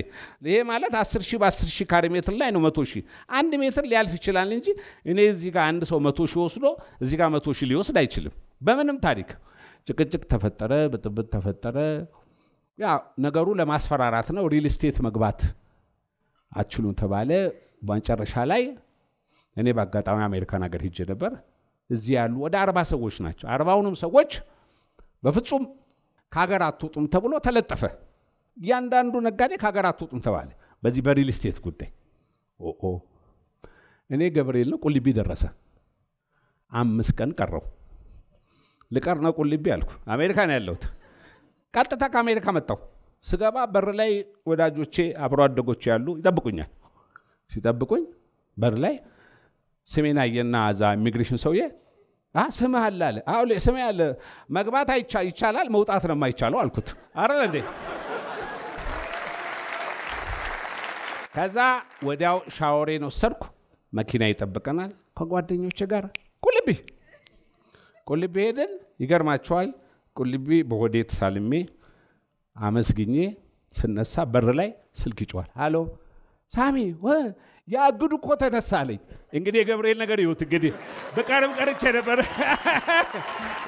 ይሄ ማለት አስር ሺህ በአስር ሺህ ካሬ ሜትር ላይ ነው መቶ ሺህ አንድ ሜትር ሊያልፍ ይችላል እንጂ እኔ እዚህ ጋር አንድ ሰው መቶ ሺህ ወስዶ እዚህ ጋር መቶ ሺህ ሊወስድ አይችልም በምንም ታሪክ። ጭቅጭቅ ተፈጠረ፣ ብጥብጥ ተፈጠረ። ያ ነገሩ ለማስፈራራት ነው። ሪል ስቴት መግባት አትችሉም ተባለ። መጨረሻ ላይ እኔ በአጋጣሚ አሜሪካን ሀገር ሂጄ ነበር። እዚህ ያሉ ወደ አርባ ሰዎች ናቸው። አርባውንም ሰዎች በፍጹም ከሀገር አትወጡም ተብሎ ተለጠፈ። እያንዳንዱ ነጋዴ ከሀገር አትወጡም ተባለ። በዚህ በሪል ስቴት ጉዳይ ኦኦ እኔ ገብርኤል ነው። ቁልቢ ደረሰ። አምስት ቀን ቀረው። ልቀር ነው ቁልቢ አልኩ። አሜሪካ ነው ያለሁት። ቀጥታ ከአሜሪካ መጣው ስገባ በር ላይ ወዳጆቼ፣ አብሮ አደጎቼ ያሉ ይጠብቁኛል። ሲጠብቁኝ በር ላይ ስሜን አየና እዛ ኢሚግሬሽን ሰውዬ ስም አለ አለ። አሁ ስሜ አለ መግባት ይቻላል፣ መውጣት ነው የማይቻለው አልኩት። አረለ እንዴ! ከዛ ወዲያው ሻወሬን ወሰድኩ። መኪና ይጠብቀናል ከጓደኞች ጋር ቁልቢ ቁልቢ ሄድን። ይገርማቸዋል። ቁልቢ በሆዴ ተሳልሜ አመስግኜ ስነሳ በር ላይ ስልክ ይጮዋል። አሎ ሳሚ ያ እግዱ እኮ ተነሳ አለኝ። እንግዲህ የገብርኤል ነገር ይሁት እንግዲህ በቀርም ቀርቼ ነበር።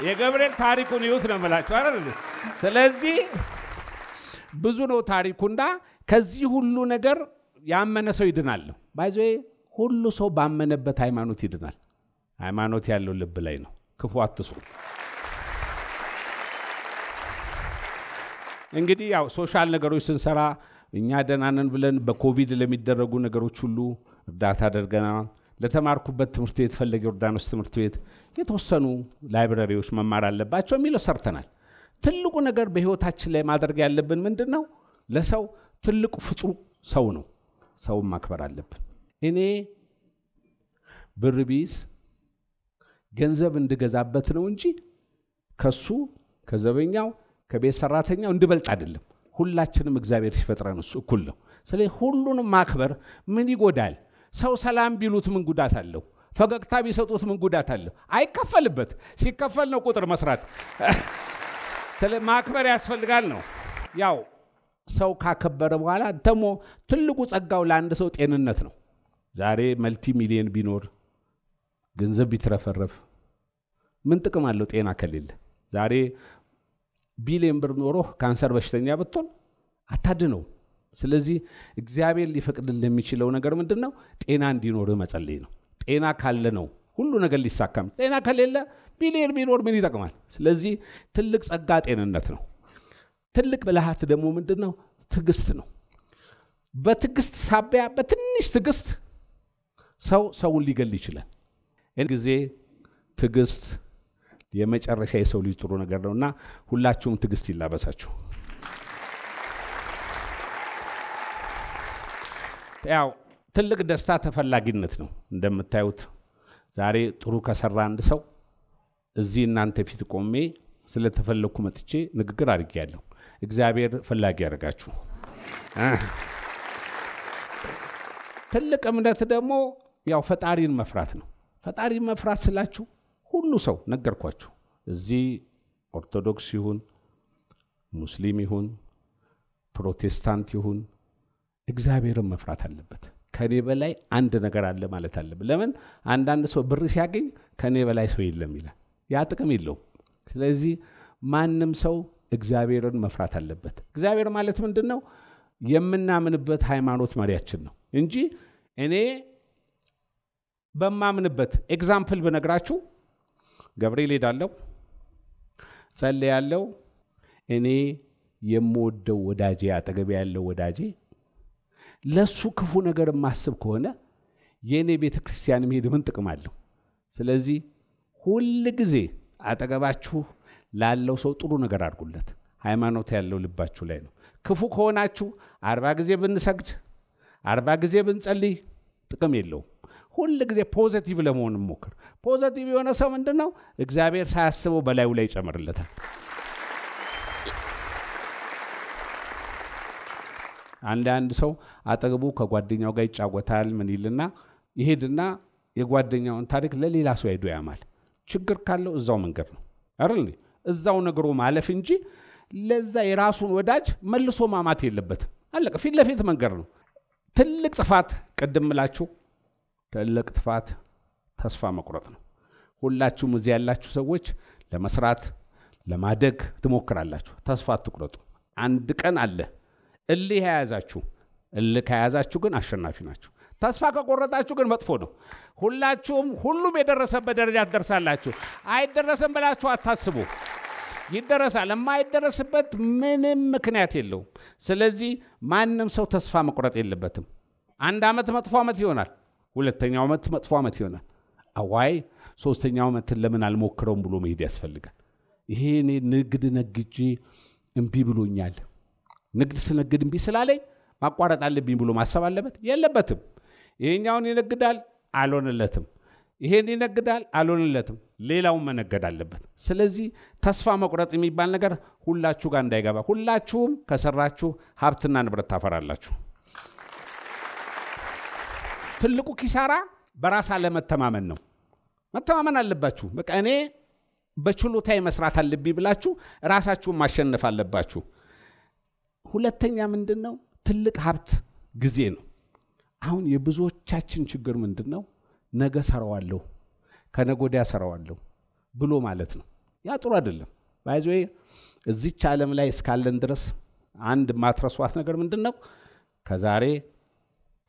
የገብርኤል ታሪኩን ይሁት ነው የምላችሁ ስለዚህ ብዙ ነው ታሪኩና ከዚህ ሁሉ ነገር ያመነ ሰው ይድናል ነው ሁሉ ሰው ባመነበት ሃይማኖት ይድናል። ሃይማኖት ያለው ልብ ላይ ነው። ክፉ አትሱ። እንግዲህ ያው ሶሻል ነገሮች ስንሰራ እኛ ደህና ነን ብለን በኮቪድ ለሚደረጉ ነገሮች ሁሉ እርዳታ አድርገናል። ለተማርኩበት ትምህርት ቤት ፈለገ ዮርዳኖስ ትምህርት ቤት የተወሰኑ ላይብረሪዎች መማር አለባቸው የሚለው ሰርተናል። ትልቁ ነገር በህይወታችን ላይ ማድረግ ያለብን ምንድን ነው? ለሰው ትልቁ ፍጡሩ ሰው ነው። ሰውን ማክበር አለብን። እኔ ብር ቢይዝ ገንዘብ እንድገዛበት ነው እንጂ ከሱ ከዘበኛው ከቤት ሰራተኛው እንድበልጥ አይደለም። ሁላችንም እግዚአብሔር ሲፈጥረን እሱ እኩል ነው። ስለዚህ ሁሉንም ማክበር ምን ይጎዳል? ሰው ሰላም ቢሉት ምን ጉዳት አለው? ፈገግታ ቢሰጡት ምን ጉዳት አለው? አይከፈልበት። ሲከፈል ነው ቁጥር መስራት። ስለ ማክበር ያስፈልጋል ነው ያው ሰው ካከበረ በኋላ ደግሞ ትልቁ ጸጋው ለአንድ ሰው ጤንነት ነው። ዛሬ መልቲ ሚሊየን ቢኖር ገንዘብ ቢትረፈረፍ ምን ጥቅም አለው ጤና ከሌለ? ዛሬ ቢሊዮን ብር ኖሮ ካንሰር በሽተኛ ብትሆን አታድነው። ስለዚህ እግዚአብሔር ሊፈቅድል የሚችለው ነገር ምንድን ነው? ጤና እንዲኖር መጸለይ ነው። ጤና ካለ ነው ሁሉ ነገር ሊሳካም። ጤና ከሌለ ቢሊዮን ቢኖር ምን ይጠቅማል? ስለዚህ ትልቅ ጸጋ ጤንነት ነው። ትልቅ ብልሃት ደግሞ ምንድን ነው? ትዕግስት ነው። በትዕግስት ሳቢያ በትንሽ ትዕግስት ሰው ሰውን ሊገል ይችላል። ይህን ጊዜ ትዕግስት የመጨረሻ የሰው ልጅ ጥሩ ነገር ነው እና ሁላችሁም ትዕግስት ይላበሳችሁ። ያው ትልቅ ደስታ ተፈላጊነት ነው። እንደምታዩት ዛሬ ጥሩ ከሰራ አንድ ሰው እዚህ እናንተ ፊት ቆሜ ስለተፈለግኩ መጥቼ ንግግር አድርጌያለሁ። እግዚአብሔር ፈላጊ ያደርጋችሁ። ትልቅ እምነት ደግሞ ያው ፈጣሪን መፍራት ነው። ፈጣሪን መፍራት ስላችሁ ሁሉ ሰው ነገርኳችሁ፣ እዚህ ኦርቶዶክስ ይሁን ሙስሊም ይሁን ፕሮቴስታንት ይሁን እግዚአብሔርን መፍራት አለበት። ከኔ በላይ አንድ ነገር አለ ማለት አለበት። ለምን አንዳንድ ሰው ብር ሲያገኝ ከኔ በላይ ሰው የለም ይላል። ያ ጥቅም የለውም። ስለዚህ ማንም ሰው እግዚአብሔርን መፍራት አለበት። እግዚአብሔር ማለት ምንድን ነው? የምናምንበት ሃይማኖት መሪያችን ነው እንጂ እኔ በማምንበት ኤግዛምፕል ብነግራችሁ ገብርኤል ሄዳለሁ፣ ጸልያለሁ። እኔ የምወደው ወዳጄ አጠገቤ ያለው ወዳጄ ለሱ ክፉ ነገር የማስብ ከሆነ የእኔ ቤተ ክርስቲያን መሄድ ምን ጥቅም አለው? ስለዚህ ሁል ጊዜ አጠገባችሁ ላለው ሰው ጥሩ ነገር አድርጉለት። ሃይማኖት ያለው ልባችሁ ላይ ነው። ክፉ ከሆናችሁ አርባ ጊዜ ብንሰግድ አርባ ጊዜ ብንጸልይ ጥቅም የለውም። ሁል ጊዜ ፖዘቲቭ ለመሆን ሞክር። ፖዘቲቭ የሆነ ሰው ምንድን ነው? እግዚአብሔር ሳያስበው በላዩ ላይ ይጨምርለታል። አንዳንድ ሰው አጠገቡ ከጓደኛው ጋር ይጫወታል። ምን ይልና ይሄድና የጓደኛውን ታሪክ ለሌላ ሰው ሄዶ ያማል። ችግር ካለው እዛው መንገድ ነው አይደል? እዛው ነግሮ ማለፍ እንጂ ለዛ የራሱን ወዳጅ መልሶ ማማት የለበትም። አለቀ። ፊት ለፊት መንገድ ነው። ትልቅ ጥፋት ቅድም ላችሁ ትልቅ ጥፋት ተስፋ መቁረጥ ነው። ሁላችሁም እዚህ ያላችሁ ሰዎች ለመስራት ለማደግ ትሞክራላችሁ። ተስፋ አትቁረጡ። አንድ ቀን አለ። እልህ የያዛችሁ እልህ ከያዛችሁ ግን አሸናፊ ናችሁ። ተስፋ ከቆረጣችሁ ግን መጥፎ ነው። ሁላችሁም ሁሉም የደረሰበት ደረጃ ትደርሳላችሁ። አይደረስም ብላችሁ አታስቡ። ይደረሳል። የማይደረስበት ምንም ምክንያት የለውም። ስለዚህ ማንም ሰው ተስፋ መቁረጥ የለበትም። አንድ ዓመት መጥፎ ዓመት ይሆናል። ሁለተኛው ዓመት መጥፎ ዓመት ይሆናል። አዋይ ሶስተኛው ዓመትን ለምን አልሞክረውም ብሎ መሄድ ያስፈልጋል። ይሄ እኔ ንግድ ነግጄ እምቢ ብሎኛል፣ ንግድ ስነግድ እምቢ ስላለኝ ማቋረጥ አለብኝ ብሎ ማሰብ አለበት የለበትም። ይሄኛውን ይነግዳል አልሆንለትም፣ ይሄን ይነግዳል አልሆንለትም፣ ሌላውን መነገድ አለበት። ስለዚህ ተስፋ መቁረጥ የሚባል ነገር ሁላችሁ ጋር እንዳይገባ፣ ሁላችሁም ከሰራችሁ ሀብትና ንብረት ታፈራላችሁ። ትልቁ ኪሳራ በራስ አለመተማመን ነው። መተማመን አለባችሁ። በቃ እኔ በችሎታ መስራት አለብኝ ብላችሁ ራሳችሁን ማሸነፍ አለባችሁ። ሁለተኛ ምንድን ነው? ትልቅ ሀብት ጊዜ ነው። አሁን የብዙዎቻችን ችግር ምንድን ነው? ነገ ሰራዋለሁ፣ ከነጎዳያ ሰራዋለሁ ብሎ ማለት ነው። ያ ጥሩ አይደለም። ባይዘ እዚች ዓለም ላይ እስካለን ድረስ አንድ ማትረሷት ነገር ምንድን ነው? ከዛሬ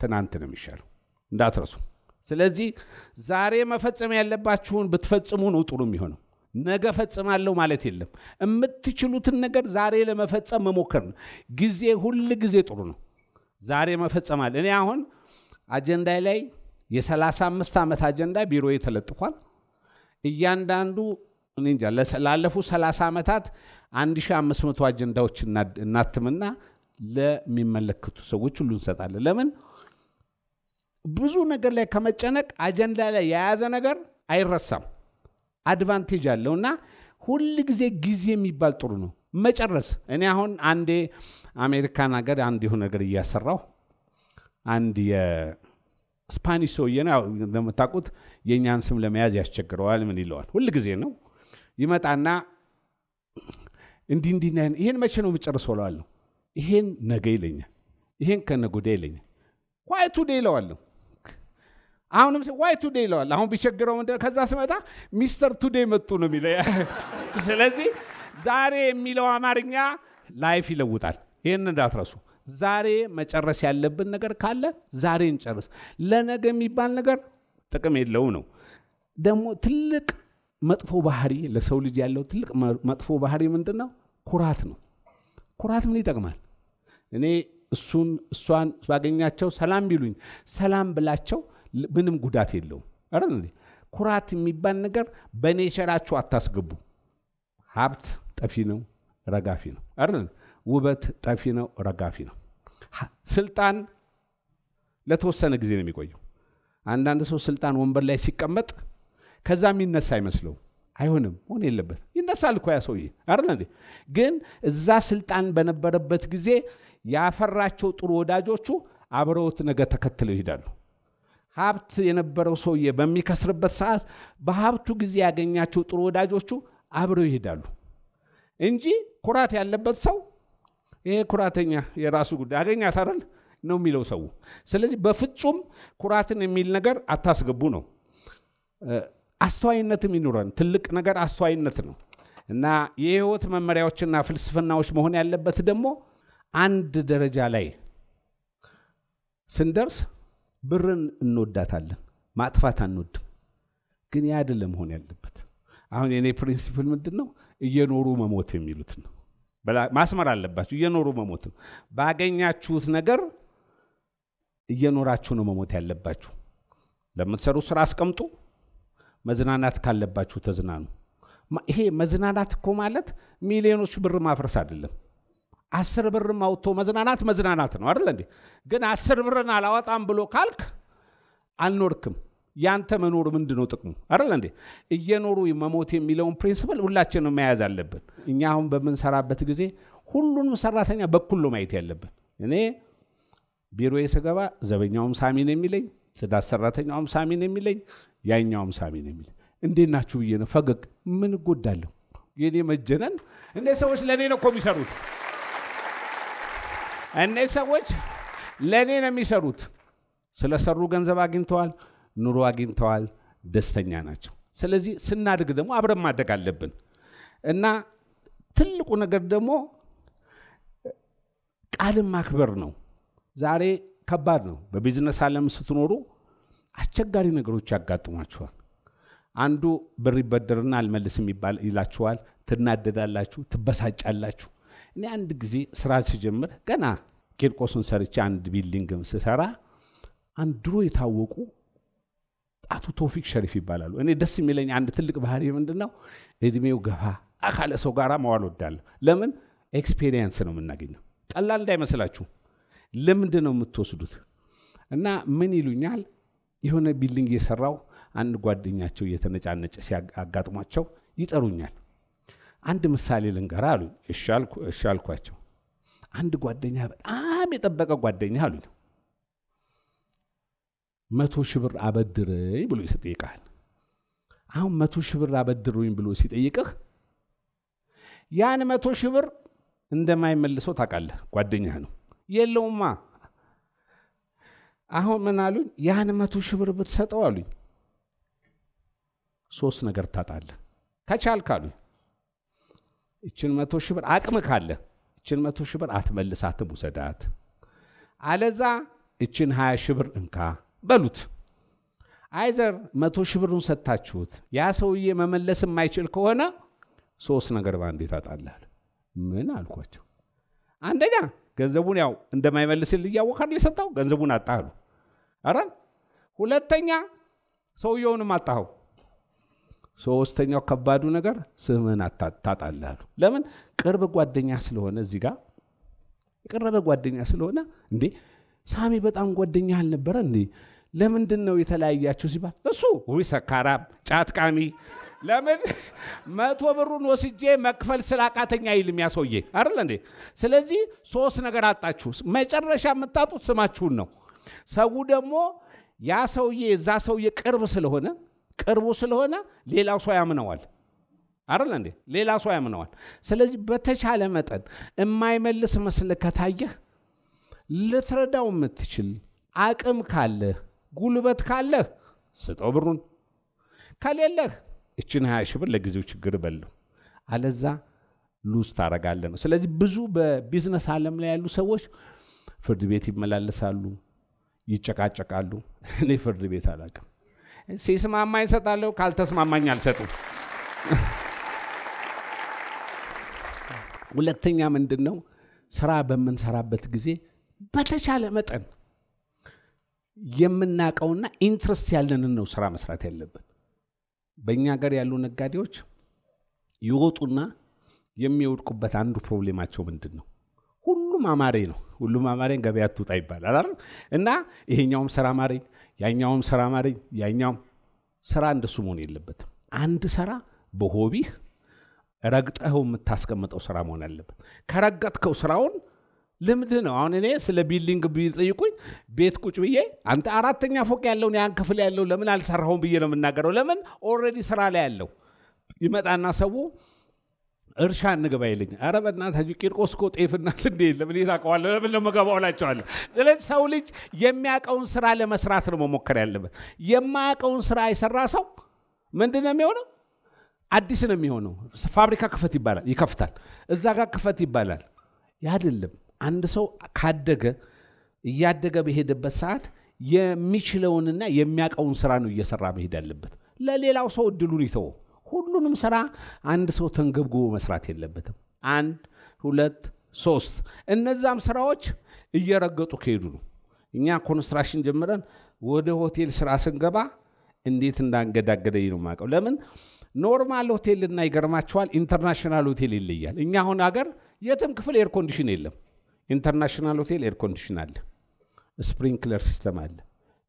ትናንት ነው የሚሻለው። እንዳትረሱ። ስለዚህ ዛሬ መፈጸም ያለባችሁን ብትፈጽሙ ነው ጥሩ የሚሆነው። ነገ ፈጽማለሁ ማለት የለም። የምትችሉትን ነገር ዛሬ ለመፈጸም መሞከር ነው። ጊዜ ሁል ጊዜ ጥሩ ነው። ዛሬ መፈጸማል። እኔ አሁን አጀንዳይ ላይ የ35 ዓመት አጀንዳ ቢሮ ተለጥፏል። እያንዳንዱ እንጃ ላለፉ 30 ዓመታት 1500 አጀንዳዎች እናትምና ለሚመለከቱ ሰዎች ሁሉ እንሰጣለን። ለምን ብዙ ነገር ላይ ከመጨነቅ አጀንዳ ላይ የያዘ ነገር አይረሳም። አድቫንቴጅ አለው እና ሁል ጊዜ ጊዜ የሚባል ጥሩ ነው። መጨረስ እኔ አሁን አንዴ አሜሪካን ሀገር አንድ የሆነ ነገር እያሰራው አንድ የስፓኒሽ ሰውዬ ነው እንደምታውቁት የእኛን ስም ለመያዝ ያስቸግረዋል። ምን ይለዋል? ሁል ጊዜ ነው ይመጣና እንዲህ እንዲህ ይሄን መቼ ነው የምጨርሰው እለዋለሁ። ይሄን ነገ ይለኛል፣ ይሄን ከነጎዳ ይለኛል። ኳይቱ ዴ ይለዋለሁ አሁንም ዋይ ቱዴ ይለዋል። አሁን ቢቸግረው ምንድን ከዛ ስመጣ ሚስተር ቱዴ መጡ ነው የሚለ። ስለዚህ ዛሬ የሚለው አማርኛ ላይፍ ይለውጣል። ይህን እንዳትረሱ። ዛሬ መጨረስ ያለብን ነገር ካለ ዛሬ እንጨርስ። ለነገ የሚባል ነገር ጥቅም የለው ነው። ደግሞ ትልቅ መጥፎ ባህሪ ለሰው ልጅ ያለው ትልቅ መጥፎ ባህሪ ምንድን ነው? ኩራት ነው። ኩራት ምን ይጠቅማል? እኔ እሱን እሷን ባገኛቸው ሰላም ቢሉኝ ሰላም ብላቸው ምንም ጉዳት የለውም። አረ ኩራት የሚባል ነገር በኔቸራችሁ አታስገቡ። ሀብት ጠፊ ነው፣ ረጋፊ ነው። አረ ውበት ጠፊ ነው፣ ረጋፊ ነው። ስልጣን ለተወሰነ ጊዜ ነው የሚቆየው። አንዳንድ ሰው ስልጣን ወንበር ላይ ሲቀመጥ ከዛ የሚነሳ አይመስለው። አይሆንም፣ ሆን የለበት ይነሳል እኮ ያ ሰውዬ አረ ግን እዛ ስልጣን በነበረበት ጊዜ ያፈራቸው ጥሩ ወዳጆቹ አብረውት ነገ ተከትለው ይሄዳሉ። ሀብት የነበረው ሰውዬ በሚከስርበት ሰዓት በሀብቱ ጊዜ ያገኛቸው ጥሩ ወዳጆቹ አብረው ይሄዳሉ እንጂ ኩራት ያለበት ሰው ይሄ ኩራተኛ የራሱ ጉዳይ አገኛት አይደል ነው የሚለው ሰው። ስለዚህ በፍጹም ኩራትን የሚል ነገር አታስገቡ ነው። አስተዋይነትም ይኑረን። ትልቅ ነገር አስተዋይነት ነው እና የህይወት መመሪያዎችና ፍልስፍናዎች መሆን ያለበት ደግሞ አንድ ደረጃ ላይ ስንደርስ ብርን እንወዳታለን፣ ማጥፋት አንወድም። ግን ያ አይደለም መሆን ያለበት። አሁን የእኔ ፕሪንሲፕል ምንድን ነው? እየኖሩ መሞት የሚሉት ነው። ማስመር አለባችሁ። እየኖሩ መሞት ነው። ባገኛችሁት ነገር እየኖራችሁ ነው መሞት ያለባችሁ። ለምትሰሩ ስራ አስቀምጡ። መዝናናት ካለባችሁ ተዝናኑ። ይሄ መዝናናት እኮ ማለት ሚሊዮኖች ብር ማፍረስ አይደለም። አስር ብርም አውጥቶ መዝናናት መዝናናት ነው አይደለ እንዴ? ግን አስር ብርን አላወጣም ብሎ ካልክ አልኖርክም። ያንተ መኖር ምንድን ነው ጥቅሙ? አይደለ እንዴ? እየኖሩ መሞት የሚለውን ፕሪንስፕል ሁላችንም መያዝ አለብን። እኛ አሁን በምንሰራበት ጊዜ ሁሉንም ሰራተኛ በኩሎ ማየት ያለብን። እኔ ቢሮ ስገባ ዘበኛውም ሳሚን የሚለኝ ጽዳት ሰራተኛውም ሳሚን የሚለኝ ያኛውም ሳሚን የሚለኝ እንዴት ናችሁ ብዬ ነው ፈገግ። ምን እጎዳለሁ? የኔ መጀነን እንደ ሰዎች ለእኔ ነው እኮ የሚሰሩት። እነዚህ ሰዎች ለእኔ ነው የሚሰሩት። ስለሰሩ ገንዘብ አግኝተዋል፣ ኑሮ አግኝተዋል፣ ደስተኛ ናቸው። ስለዚህ ስናድግ ደግሞ አብረን ማደግ አለብን እና ትልቁ ነገር ደግሞ ቃልን ማክበር ነው። ዛሬ ከባድ ነው። በቢዝነስ ዓለም ስትኖሩ አስቸጋሪ ነገሮች ያጋጥሟቸዋል። አንዱ ብር ይበደርና አልመልስም ይላችኋል። ትናደዳላችሁ፣ ትበሳጫላችሁ። እኔ አንድ ጊዜ ስራ ሲጀምር ገና ቂርቆስን ሰርቼ አንድ ቢልዲንግም ስሰራ አንድ ድሮ የታወቁ አቶ ቶፊክ ሸሪፍ ይባላሉ። እኔ ደስ የሚለኝ አንድ ትልቅ ባህሪ ምንድን ነው? እድሜው ገፋ አካለ ሰው ጋር መዋል ወዳለሁ። ለምን ኤክስፔሪየንስ ነው የምናገኘው። ቀላል እንዳይመስላችሁ ለምንድን ነው የምትወስዱት? እና ምን ይሉኛል የሆነ ቢልዲንግ የሰራው አንድ ጓደኛቸው እየተነጫነጨ ሲያጋጥሟቸው ይጠሩኛል። አንድ ምሳሌ ልንገራ አሉኝ። እሺ አልኳቸው። አንድ ጓደኛ በጣም የጠበቀ ጓደኛ አሉኝ መቶ ሺህ ብር አበድረኝ ብሎ ይጠይቃል። አሁን መቶ ሺህ ብር አበድሩኝ ብሎ ሲጠይቅህ ያን መቶ ሺህ ብር እንደማይመልሰው ታውቃለህ። ጓደኛህ ነው የለውማ። አሁን ምን አሉኝ? ያን መቶ ሺህ ብር ብትሰጠው አሉኝ ሶስት ነገር ታጣለህ። ከቻልክ አሉኝ እችን መቶ ሺህ ብር አቅም ካለ እችን መቶ ሺህ ብር አትመልሳትም፣ ውሰዳት። አለዛ እችን ሀያ ሺህ ብር እንካ በሉት። አይዘር መቶ ሺህ ብሩን ሰጥታችሁት ያ ሰውዬ መመለስ የማይችል ከሆነ ሶስት ነገር በአንዴ ታጣላል። ምን አልኳቸው። አንደኛ ገንዘቡን ያው እንደማይመልስል እያወካል የሰጠው ገንዘቡን አጣሉ አረን። ሁለተኛ ሰውየውንም አጣኸው። ሶስተኛው ከባዱ ነገር ስምህን ታጣላሉ። ለምን? ቅርብ ጓደኛ ስለሆነ እዚህ ጋር የቀረበ ጓደኛ ስለሆነ እንዴ ሳሚ በጣም ጓደኛ አልነበረ እንዴ? ለምንድን ነው የተለያያቸው ሲባል እሱ ዊ ሰካራም ጫትቃሚ ለምን መቶ ብሩን ወስጄ መክፈል ስላቃተኛ ይልም ያሰውዬ አይደል እንዴ? ስለዚህ ሶስት ነገር አጣችሁ። መጨረሻ የምታጡት ስማችሁን ነው። ሰው ደግሞ ያ ሰውዬ የዛ ሰውዬ ቅርብ ስለሆነ ቅርቡ ስለሆነ ሌላው ሰው ያምነዋል። አይደል እንዴ? ሌላ ሰው ያምነዋል። ስለዚህ በተቻለ መጠን የማይመልስ መስል ከታየህ ልትረዳው የምትችል አቅም ካለህ ጉልበት ካለህ ስጠው ብሩን፣ ከሌለህ እችን ሀያ ሺህ ብር ለጊዜው ችግር በሉ አለዛ ሉዝ ታረጋለህ ነው። ስለዚህ ብዙ በቢዝነስ ዓለም ላይ ያሉ ሰዎች ፍርድ ቤት ይመላለሳሉ፣ ይጨቃጨቃሉ። እኔ ፍርድ ቤት አላቅም። ሲስማማ ይሰጣለሁ፣ ካልተስማማኝ አልሰጥም። ሁለተኛ ምንድን ነው ስራ በምንሰራበት ጊዜ በተቻለ መጠን የምናቀውና ኢንትረስት ያለንን ነው ስራ መስራት ያለብን። በእኛ ሀገር ያሉ ነጋዴዎች ይወጡና የሚወድቁበት አንዱ ፕሮብሌማቸው ምንድን ነው? ሁሉም አማሬ ነው፣ ሁሉም አማሬን ገበያ ትውጣ ይባላል እና ይሄኛውም ስራ አማሬ ያኛውም ስራ ማድረግ ያኛውም ስራ እንደሱ መሆን የለበትም። አንድ ስራ በሆቢህ ረግጠኸው የምታስቀምጠው ስራ መሆን አለበት። ከረገጥከው ስራውን ልምድ ነው። አሁን እኔ ስለ ቢልዲንግ ቢጠይቁኝ ቤት ቁጭ ብዬ አንተ አራተኛ ፎቅ ያለውን ያን ክፍል ያለው ለምን አልሰራሁም ብዬ ነው የምናገረው። ለምን ኦልሬዲ ስራ ላይ ያለው ይመጣና ሰው እርሻ እንግባ የለኝ ኧረ በእናታችሁ ቂርቆስ እኮ ጤፍና ስንዴ የለም፣ እኔ ታውቀዋለሁ፣ ለምን ነው እላቸዋለሁ። ስለዚህ ሰው ልጅ የሚያውቀውን ስራ ለመስራት ነው መሞከር ያለበት። የማያውቀውን ስራ የሰራ ሰው ምንድን ነው የሚሆነው? አዲስ ነው የሚሆነው። ፋብሪካ ክፈት ይባላል ይከፍታል፣ እዛ ጋር ክፈት ይባላል። አይደለም። አንድ ሰው ካደገ እያደገ በሄደበት ሰዓት የሚችለውንና የሚያውቀውን ስራ ነው እየሰራ መሄድ ያለበት። ለሌላው ሰው እድሉን ይተወው። ሁሉንም ስራ አንድ ሰው ተንገብግቦ መስራት የለበትም። አንድ ሁለት ሶስት፣ እነዛም ስራዎች እየረገጡ ከሄዱ ነው። እኛ ኮንስትራክሽን ጀምረን ወደ ሆቴል ስራ ስንገባ እንዴት እንዳንገዳገደኝ ነው የማውቀው። ለምን ኖርማል ሆቴል እና ይገርማቸዋል፣ ኢንተርናሽናል ሆቴል ይለያል። እኛ አሁን ሀገር የትም ክፍል ኤር ኮንዲሽን የለም። ኢንተርናሽናል ሆቴል ኤር ኮንዲሽን አለ፣ ስፕሪንክለር ሲስተም አለ፣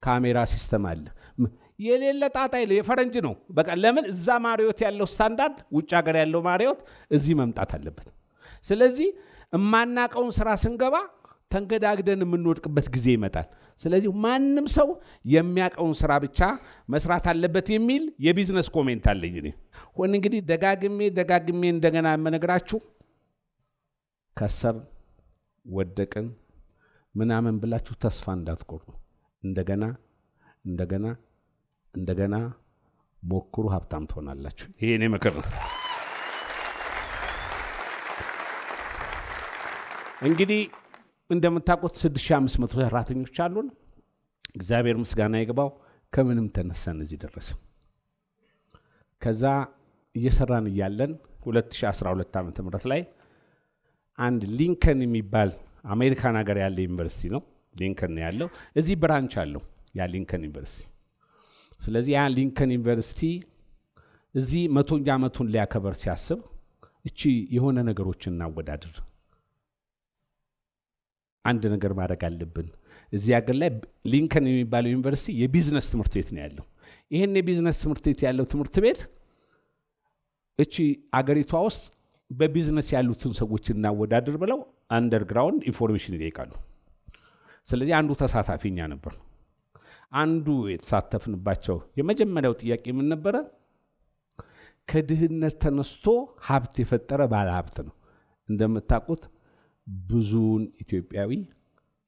ካሜራ ሲስተም አለ። የሌለ ጣጣ የለ የፈረንጅ ነው። በቃ ለምን እዛ ማሪዮት ያለው ስታንዳርድ ውጭ ሀገር ያለው ማሪዮት እዚህ መምጣት አለበት። ስለዚህ እማናቀውን ስራ ስንገባ ተንገዳግደን የምንወድቅበት ጊዜ ይመጣል። ስለዚህ ማንም ሰው የሚያቀውን ስራ ብቻ መስራት አለበት የሚል የቢዝነስ ኮሜንት አለኝ። ሆን እንግዲህ ደጋግሜ ደጋግሜ እንደገና የምነግራችሁ ከሰር ወደቅን ምናምን ብላችሁ ተስፋ እንዳትቆርጡ እንደገና እንደገና እንደገና ሞክሩ፣ ሀብታም ትሆናላችሁ። ይሄ እኔ ምክር ነው። እንግዲህ እንደምታውቁት 6500 ሰራተኞች አሉን። እግዚአብሔር ምስጋና ይግባው። ከምንም ተነሳን እዚህ ድረስ ከዛ እየሰራን እያለን 2012 ዓ ም ላይ አንድ ሊንከን የሚባል አሜሪካን ሀገር ያለ ዩኒቨርሲቲ ነው። ሊንከን ያለው። እዚህ ብራንች አለው ያ ሊንከን ዩኒቨርሲቲ ስለዚህ ያ ሊንከን ዩኒቨርሲቲ እዚህ መቶኛ ዓመቱን ሊያከበር ሲያስብ እቺ የሆነ ነገሮችን እናወዳድር፣ አንድ ነገር ማድረግ አለብን። እዚህ ሀገር ላይ ሊንከን የሚባለው ዩኒቨርሲቲ የቢዝነስ ትምህርት ቤት ነው ያለው። ይህን የቢዝነስ ትምህርት ቤት ያለው ትምህርት ቤት እቺ አገሪቷ ውስጥ በቢዝነስ ያሉትን ሰዎች እናወዳድር ብለው አንደርግራውንድ ኢንፎርሜሽን ይጠይቃሉ። ስለዚህ አንዱ ተሳታፊ እኛ ነበር። አንዱ የተሳተፍንባቸው የመጀመሪያው ጥያቄ ምን ነበረ? ከድህነት ተነስቶ ሀብት የፈጠረ ባለ ሀብት ነው። እንደምታውቁት ብዙውን ኢትዮጵያዊ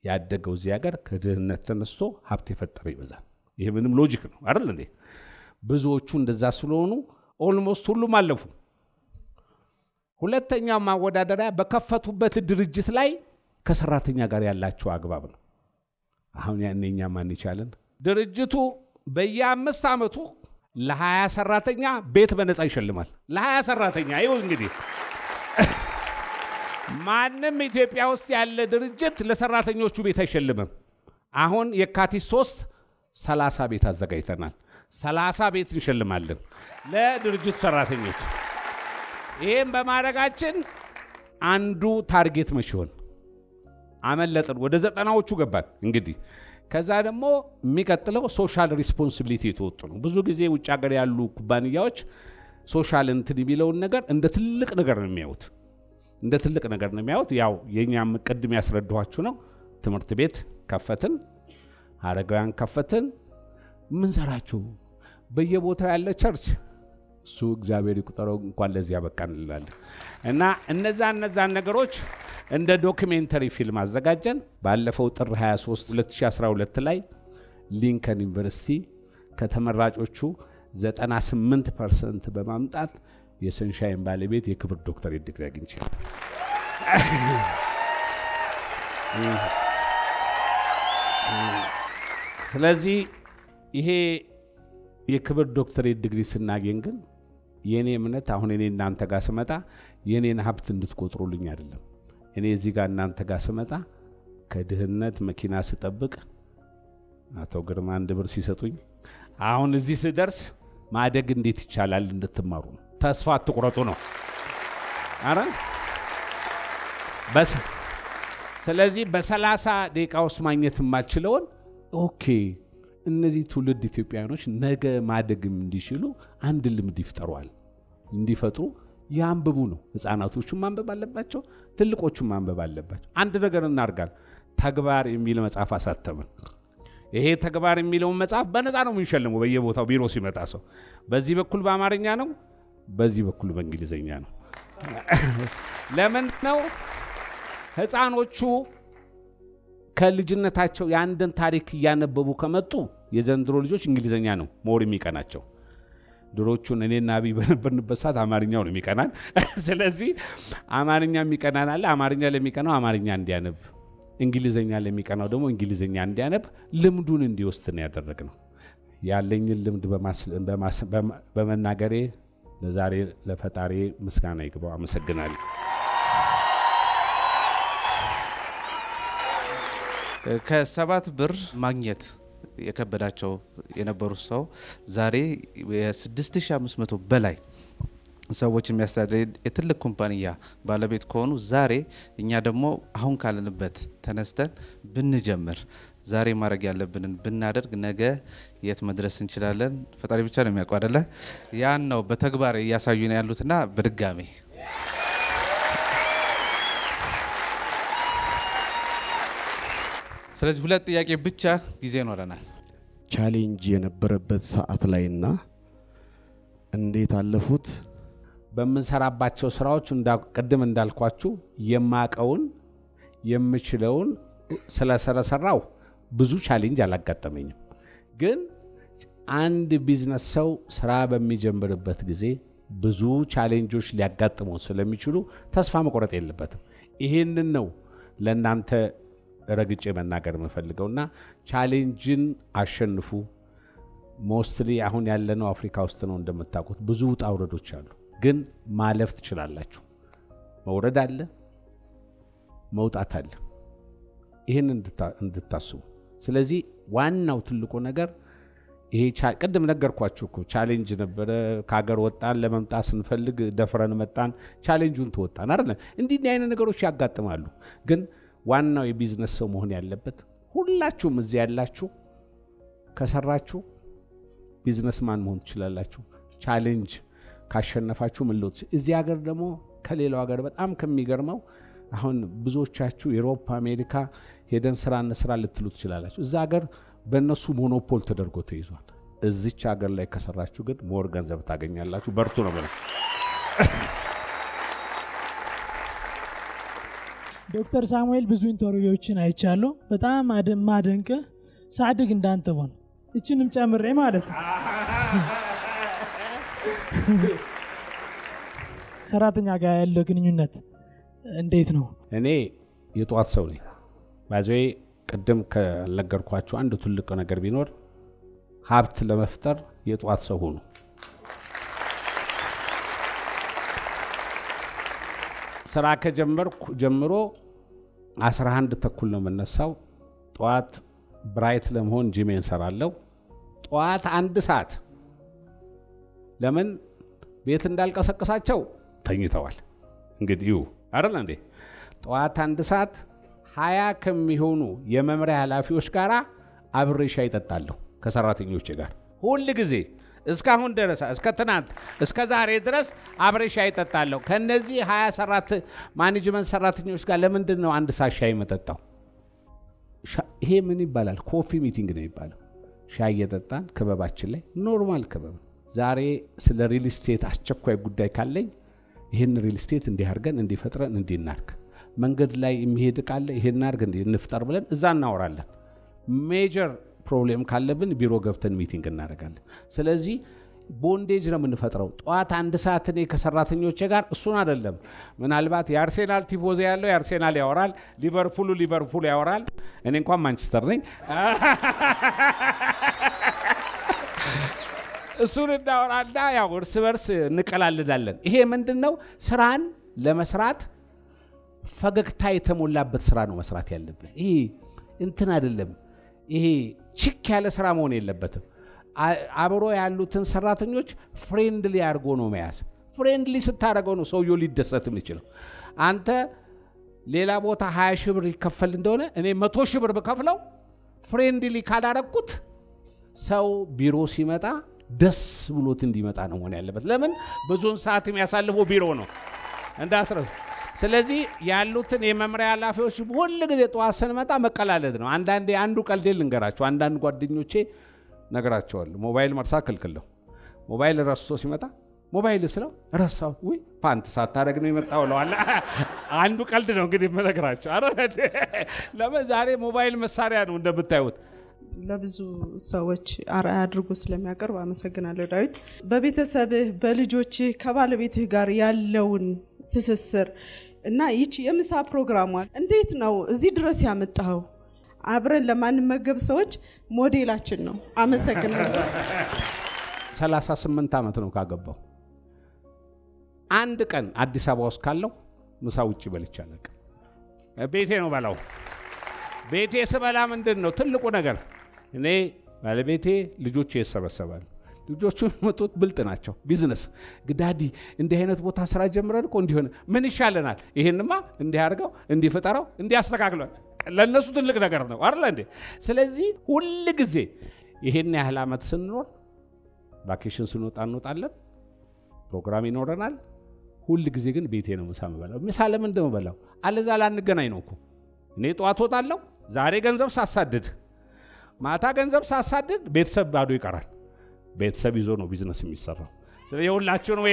ያደገው እዚህ ሀገር ከድህነት ተነስቶ ሀብት የፈጠረ ይበዛል። ይህ ምንም ሎጂክ ነው አይደል እንዴ? ብዙዎቹ እንደዛ ስለሆኑ ኦልሞስት ሁሉም አለፉ። ሁለተኛው ማወዳደሪያ በከፈቱበት ድርጅት ላይ ከሰራተኛ ጋር ያላቸው አግባብ ነው። አሁን ያኔ እኛ ማን ይቻለን? ድርጅቱ በየአምስት ዓመቱ ለሀያ ሰራተኛ ቤት በነፃ ይሸልማል። ለሀያ ሰራተኛ ይው እንግዲህ ማንም ኢትዮጵያ ውስጥ ያለ ድርጅት ለሰራተኞቹ ቤት አይሸልምም። አሁን የካቲት ሶስት ሰላሳ ቤት አዘጋጅተናል። ሰላሳ ቤት እንሸልማለን ለድርጅቱ ሰራተኞች። ይህም በማድረጋችን አንዱ ታርጌት መሽሆን አመለጥን። ወደ ዘጠናዎቹ ገባን እንግዲህ ከዛ ደግሞ የሚቀጥለው ሶሻል ሪስፖንሲቢሊቲ የተወጡ ነው። ብዙ ጊዜ ውጭ ሀገር ያሉ ኩባንያዎች ሶሻል እንትን የሚለውን ነገር እንደ ትልቅ ነገር ነው የሚያዩት፣ እንደ ትልቅ ነገር ነው የሚያዩት። ያው የእኛም ቅድም ያስረድኋችሁ ነው። ትምህርት ቤት ከፈትን፣ አረጋውያን ከፈትን፣ ምንሰራችሁ በየቦታው ያለ ቸርች እሱ እግዚአብሔር ይቁጠረው እንኳን ለዚህ ያበቃን እንላለን እና እነዛ እነዛን ነገሮች እንደ ዶክሜንተሪ ፊልም አዘጋጀን። ባለፈው ጥር 23 2012 ላይ ሊንከን ዩኒቨርሲቲ ከተመራጮቹ 98 ፐርሰንት በማምጣት የሰንሻይን ባለቤት የክብር ዶክተሬት ዲግሪ አግኝቼ ስለዚህ ይሄ የክብር ዶክተሬት ዲግሪ ስናገኝ ግን የእኔ እምነት አሁን እኔ እናንተ ጋር ስመጣ የእኔን ሀብት እንድትቆጥሩልኝ አይደለም እኔ እዚህ ጋር እናንተ ጋር ስመጣ ከድህነት መኪና ስጠብቅ አቶ ግርማ አንድ ብር ሲሰጡኝ አሁን እዚህ ስደርስ ማደግ እንዴት ይቻላል እንድትመሩ ነው። ተስፋ አትቁረጡ ነው። አረ ስለዚህ በሰላሳ ደቂቃ ውስጥ ማግኘት የማልችለውን ኦኬ፣ እነዚህ ትውልድ ኢትዮጵያውያኖች ነገ ማደግም እንዲችሉ አንድ ልምድ ይፍጠሯል እንዲፈጥሩ ያንብቡ ነው። ህፃናቶቹ ማንበብ አለባቸው፣ ትልቆቹም ማንበብ አለባቸው። አንድ ነገር እናርጋል። ተግባር የሚል መጽሐፍ አሳተምን። ይሄ ተግባር የሚለውን መጽሐፍ በነፃ ነው የሚሸልሙ በየቦታው ቢሮ ሲመጣ ሰው። በዚህ በኩል በአማርኛ ነው፣ በዚህ በኩል በእንግሊዝኛ ነው። ለምን ነው ህፃኖቹ ከልጅነታቸው የአንድን ታሪክ እያነበቡ ከመጡ የዘንድሮ ልጆች እንግሊዝኛ ነው ሞር የሚቀናቸው ድሮቹን እኔና አብይ በነበርንበት ሰዓት አማርኛው ነው የሚቀናን። ስለዚህ አማርኛ የሚቀናን አለ። አማርኛ ለሚቀናው አማርኛ እንዲያነብ፣ እንግሊዝኛ ለሚቀናው ደግሞ እንግሊዝኛ እንዲያነብ ልምዱን እንዲወስድ ነው ያደረግነው። ያለኝን ልምድ በመናገሬ ለዛሬ ለፈጣሪ ምስጋና ይግባው። አመሰግናለሁ። ከሰባት ብር ማግኘት የከበዳቸው የነበሩት ሰው ዛሬ የ6500 በላይ ሰዎች የሚያስተዳድር የትልቅ ኩባንያ ባለቤት ከሆኑ ዛሬ እኛ ደግሞ አሁን ካለንበት ተነስተን ብንጀምር ዛሬ ማድረግ ያለብንን ብናደርግ ነገ የት መድረስ እንችላለን? ፈጣሪ ብቻ ነው የሚያውቀው አደለ? ያን ነው በተግባር እያሳዩ ነው ያሉትና በድጋሜ ስለዚህ ሁለት ጥያቄ ብቻ ጊዜ ይኖረናል። ቻሌንጅ የነበረበት ሰዓት ላይና እንዴት አለፉት? በምንሰራባቸው ስራዎች ቅድም እንዳልኳችሁ የማቀውን የምችለውን ስለሰረሰራው ብዙ ቻሌንጅ አላጋጠመኝም። ግን አንድ ቢዝነስ ሰው ስራ በሚጀምርበት ጊዜ ብዙ ቻሌንጆች ሊያጋጥሙ ስለሚችሉ ተስፋ መቆረጥ የለበትም። ይህንን ነው ለእናንተ ረግጬ መናገር የምፈልገው እና ቻሌንጅን አሸንፉ። ሞስትሊ አሁን ያለነው አፍሪካ ውስጥ ነው። እንደምታውቁት ብዙ ውጣ ውረዶች አሉ፣ ግን ማለፍ ትችላላችሁ። መውረድ አለ፣ መውጣት አለ። ይህን እንድታስቡ። ስለዚህ ዋናው ትልቁ ነገር ይሄ ቅድም ነገርኳችሁ እኮ ቻሌንጅ ነበረ። ከሀገር ወጣን፣ ለመምጣት ስንፈልግ ደፍረን መጣን፣ ቻሌንጁን ትወጣን አይደለ? እንዲህ አይነት ነገሮች ያጋጥማሉ ግን ዋናው የቢዝነስ ሰው መሆን ያለበት ሁላችሁም እዚህ ያላችሁ ከሰራችሁ ቢዝነስማን መሆን ትችላላችሁ። ቻሌንጅ ካሸነፋችሁ ምሎት እዚህ ሀገር ደግሞ ከሌላው ሀገር በጣም ከሚገርመው አሁን ብዙዎቻችሁ ኤሮፓ፣ አሜሪካ ሄደን ስራ እንስራ ልትሉ ትችላላችሁ። እዚ ሀገር በእነሱ ሞኖፖል ተደርጎ ተይዟል። እዚች ሀገር ላይ ከሰራችሁ ግን ሞር ገንዘብ ታገኛላችሁ። በርቱ ነው ብለው ዶክተር ሳሙኤል ብዙ ኢንተርቪዎችን አይቻሉ። በጣም ማደንቅ ሳድግ እንዳንተ ሆን እችንም ጨምሬ ማለት ነው። ሰራተኛ ጋር ያለው ግንኙነት እንዴት ነው? እኔ የጠዋት ሰው ነኝ። ባዜ ቅድም ከነገርኳቸው አንድ ትልቅ ነገር ቢኖር ሀብት ለመፍጠር የጠዋት ሰው ሆኑ። ስራ ከጀመርኩ ጀምሮ 11 ተኩል ነው የምነሳው። ጠዋት ብራይት ለመሆን ጂሜ እንሰራለው። ጠዋት አንድ ሰዓት ለምን ቤት እንዳልቀሰቀሳቸው ተኝተዋል። እንግዲህ ይሁ አይደል እንዴ? ጠዋት አንድ ሰዓት ሀያ ከሚሆኑ የመምሪያ ኃላፊዎች ጋር አብሬ ሻይ ከሰራተኞች ከሰራተኞቼ ጋር ሁል ጊዜ እስካሁን ድረስ እስከ ትናንት እስከ ዛሬ ድረስ አብሬ ሻይ እጠጣለሁ። ከነዚህ ሀያ ሰራት ማኔጅመንት ሰራተኞች ጋር ለምንድን ነው አንድ ሰዓት ሻይ መጠጣው? ይሄ ምን ይባላል? ኮፊ ሚቲንግ ነው የሚባለው። ሻይ እየጠጣን ክበባችን ላይ ኖርማል ክበብ ዛሬ ስለ ሪል ስቴት አስቸኳይ ጉዳይ ካለኝ ይህን ሪል ስቴት እንዲያርገን እንዲፈጥረን እንዲናርግ መንገድ ላይ የሚሄድ ቃለ ይሄን እንፍጠር ብለን እዛ እናወራለን። ሜጀር ፕሮብሌም ካለብን ቢሮ ገብተን ሚቲንግ እናደርጋለን። ስለዚህ ቦንዴጅ ነው የምንፈጥረው። ጠዋት አንድ ሰዓት እኔ ከሰራተኞቼ ጋር እሱን አይደለም። ምናልባት የአርሴናል ቲፎዜ ያለው የአርሴናል ያወራል፣ ሊቨርፑሉ ሊቨርፑል ያወራል። እኔ እንኳን ማንቸስተር ነኝ። እሱን እናወራና ያው እርስ በርስ እንቀላልዳለን። ይሄ ምንድን ነው? ስራን ለመስራት ፈገግታ የተሞላበት ስራ ነው መስራት ያለብን። ይሄ እንትን አይደለም። ይሄ ችክ ያለ ስራ መሆን የለበትም። አብሮ ያሉትን ሰራተኞች ፍሬንድሊ አድርጎ ነው መያዝ። ፍሬንድሊ ስታደርገው ነው ሰውየው ሊደሰት የሚችለው። አንተ ሌላ ቦታ 20 ሺህ ብር ይከፈል እንደሆነ እኔ መቶ ሺህ ብር ብከፍለው ፍሬንድሊ ካላረግኩት ሰው ቢሮ ሲመጣ ደስ ብሎት እንዲመጣ ነው መሆን ያለበት። ለምን ብዙውን ሰዓት የሚያሳልፈው ቢሮ ነው እንዳትረሱ። ስለዚህ ያሉትን የመምሪያ ኃላፊዎች ሁል ጊዜ ጠዋት ስንመጣ መቀላለድ ነው። አንዳንዴ አንዱ ቀልዴ ልንገራቸው። አንዳንድ ጓደኞቼ ነግራቸዋለሁ። ሞባይል መርሳት ክልክል ነው። ሞባይል ረስቶ ሲመጣ ሞባይል ስለው ረሳው፣ ውይ ፓንት ሳታደርግ ነው የመጣው እለዋለሁ። አንዱ ቀልድ ነው እንግዲህ የምነግራቸው። ኧረ ለምን ዛሬ ሞባይል መሳሪያ ነው እንደምታዩት። ለብዙ ሰዎች አርአያ አድርጎ ስለሚያቀርብ አመሰግናለሁ ዳዊት። በቤተሰብህ በልጆችህ ከባለቤትህ ጋር ያለውን ትስስር እና ይቺ የምሳ ፕሮግራሟን እንዴት ነው እዚህ ድረስ ያመጣኸው? አብረን ለማንመገብ ሰዎች ሞዴላችን ነው። አመሰግናለሁ። 38 ዓመት ነው ካገባው። አንድ ቀን አዲስ አበባ ውስጥ ካለው ምሳ ውጭ በልቼ አላውቅም። ቤቴ ነው በላው። ቤቴ ስበላ ምንድን ነው ትልቁ ነገር እኔ ባለቤቴ ልጆች ይሰበሰባል። ልጆቹ የሚመጡት ብልጥ ናቸው። ቢዝነስ ግዳዲ እንዲህ አይነት ቦታ ስራ ጀምረን እኮ እንዲሆነ ምን ይሻለናል? ይህንማ እንዲህ አድርገው እንዲፈጠረው እንዲያስተካክለው ለእነሱ ትልቅ ነገር ነው አለ እንዴ። ስለዚህ ሁል ጊዜ ይህን ያህል ዓመት ስንኖር ቫኬሽን ስንወጣ እንወጣለን፣ ፕሮግራም ይኖረናል። ሁል ጊዜ ግን ቤቴ ነው ምሳ ምበላው። ምሳ ለምን እንደምበላው አለዛ ላንገናኝ ነው እኮ እኔ ጠዋት ወጣለሁ። ዛሬ ገንዘብ ሳሳድድ ማታ ገንዘብ ሳሳድድ ቤተሰብ ባዶ ይቀራል። ቤተሰብ ይዞ ነው ቢዝነስ የሚሰራው። ስለዚህ የሁላችሁ ነው።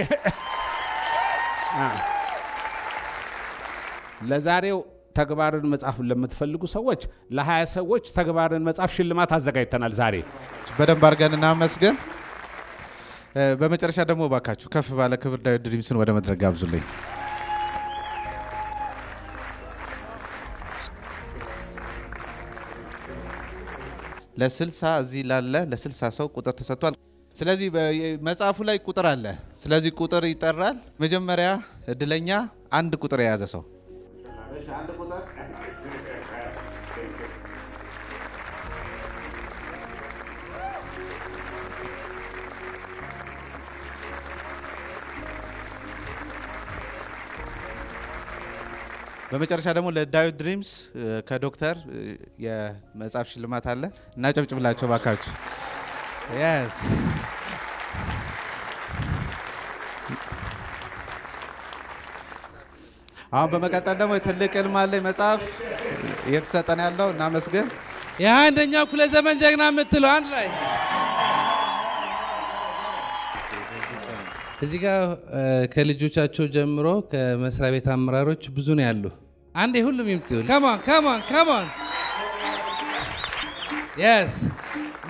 ለዛሬው ተግባርን መጽሐፍ ለምትፈልጉ ሰዎች ለሀያ ሰዎች ተግባርን መጽሐፍ ሽልማት አዘጋጅተናል። ዛሬ በደንብ አድርገን እናመስገን። በመጨረሻ ደግሞ ባካችሁ ከፍ ባለ ክብር ዳዊት ድሪምስን ወደ መድረክ ጋብዙልኝ። ለስልሳ እዚህ ላለ ለስልሳ ሰው ቁጥር ተሰጥቷል። ስለዚህ መጽሐፉ ላይ ቁጥር አለ። ስለዚህ ቁጥር ይጠራል። መጀመሪያ እድለኛ አንድ ቁጥር የያዘ ሰው በመጨረሻ ደግሞ ለዳዊት ድሪምስ ከዶክተር የመጽሐፍ ሽልማት አለ እና ጨብጭብላቸው ባካችሁ። Yes. አሁን በመቀጠል ደግሞ ትልቅ ህልም አለኝ መጽሐፍ እየተሰጠን ያለው እናመስግን። የአንደኛ ኩለ ዘመን ጀግና የምትለው አንድ ላይ እዚህ ጋር ከልጆቻቸው ጀምሮ ከመስሪያ ቤት አመራሮች ብዙ ነው ያሉ። አንዴ ሁሉም ይምጡ። ከማን ከማን ከማን የስ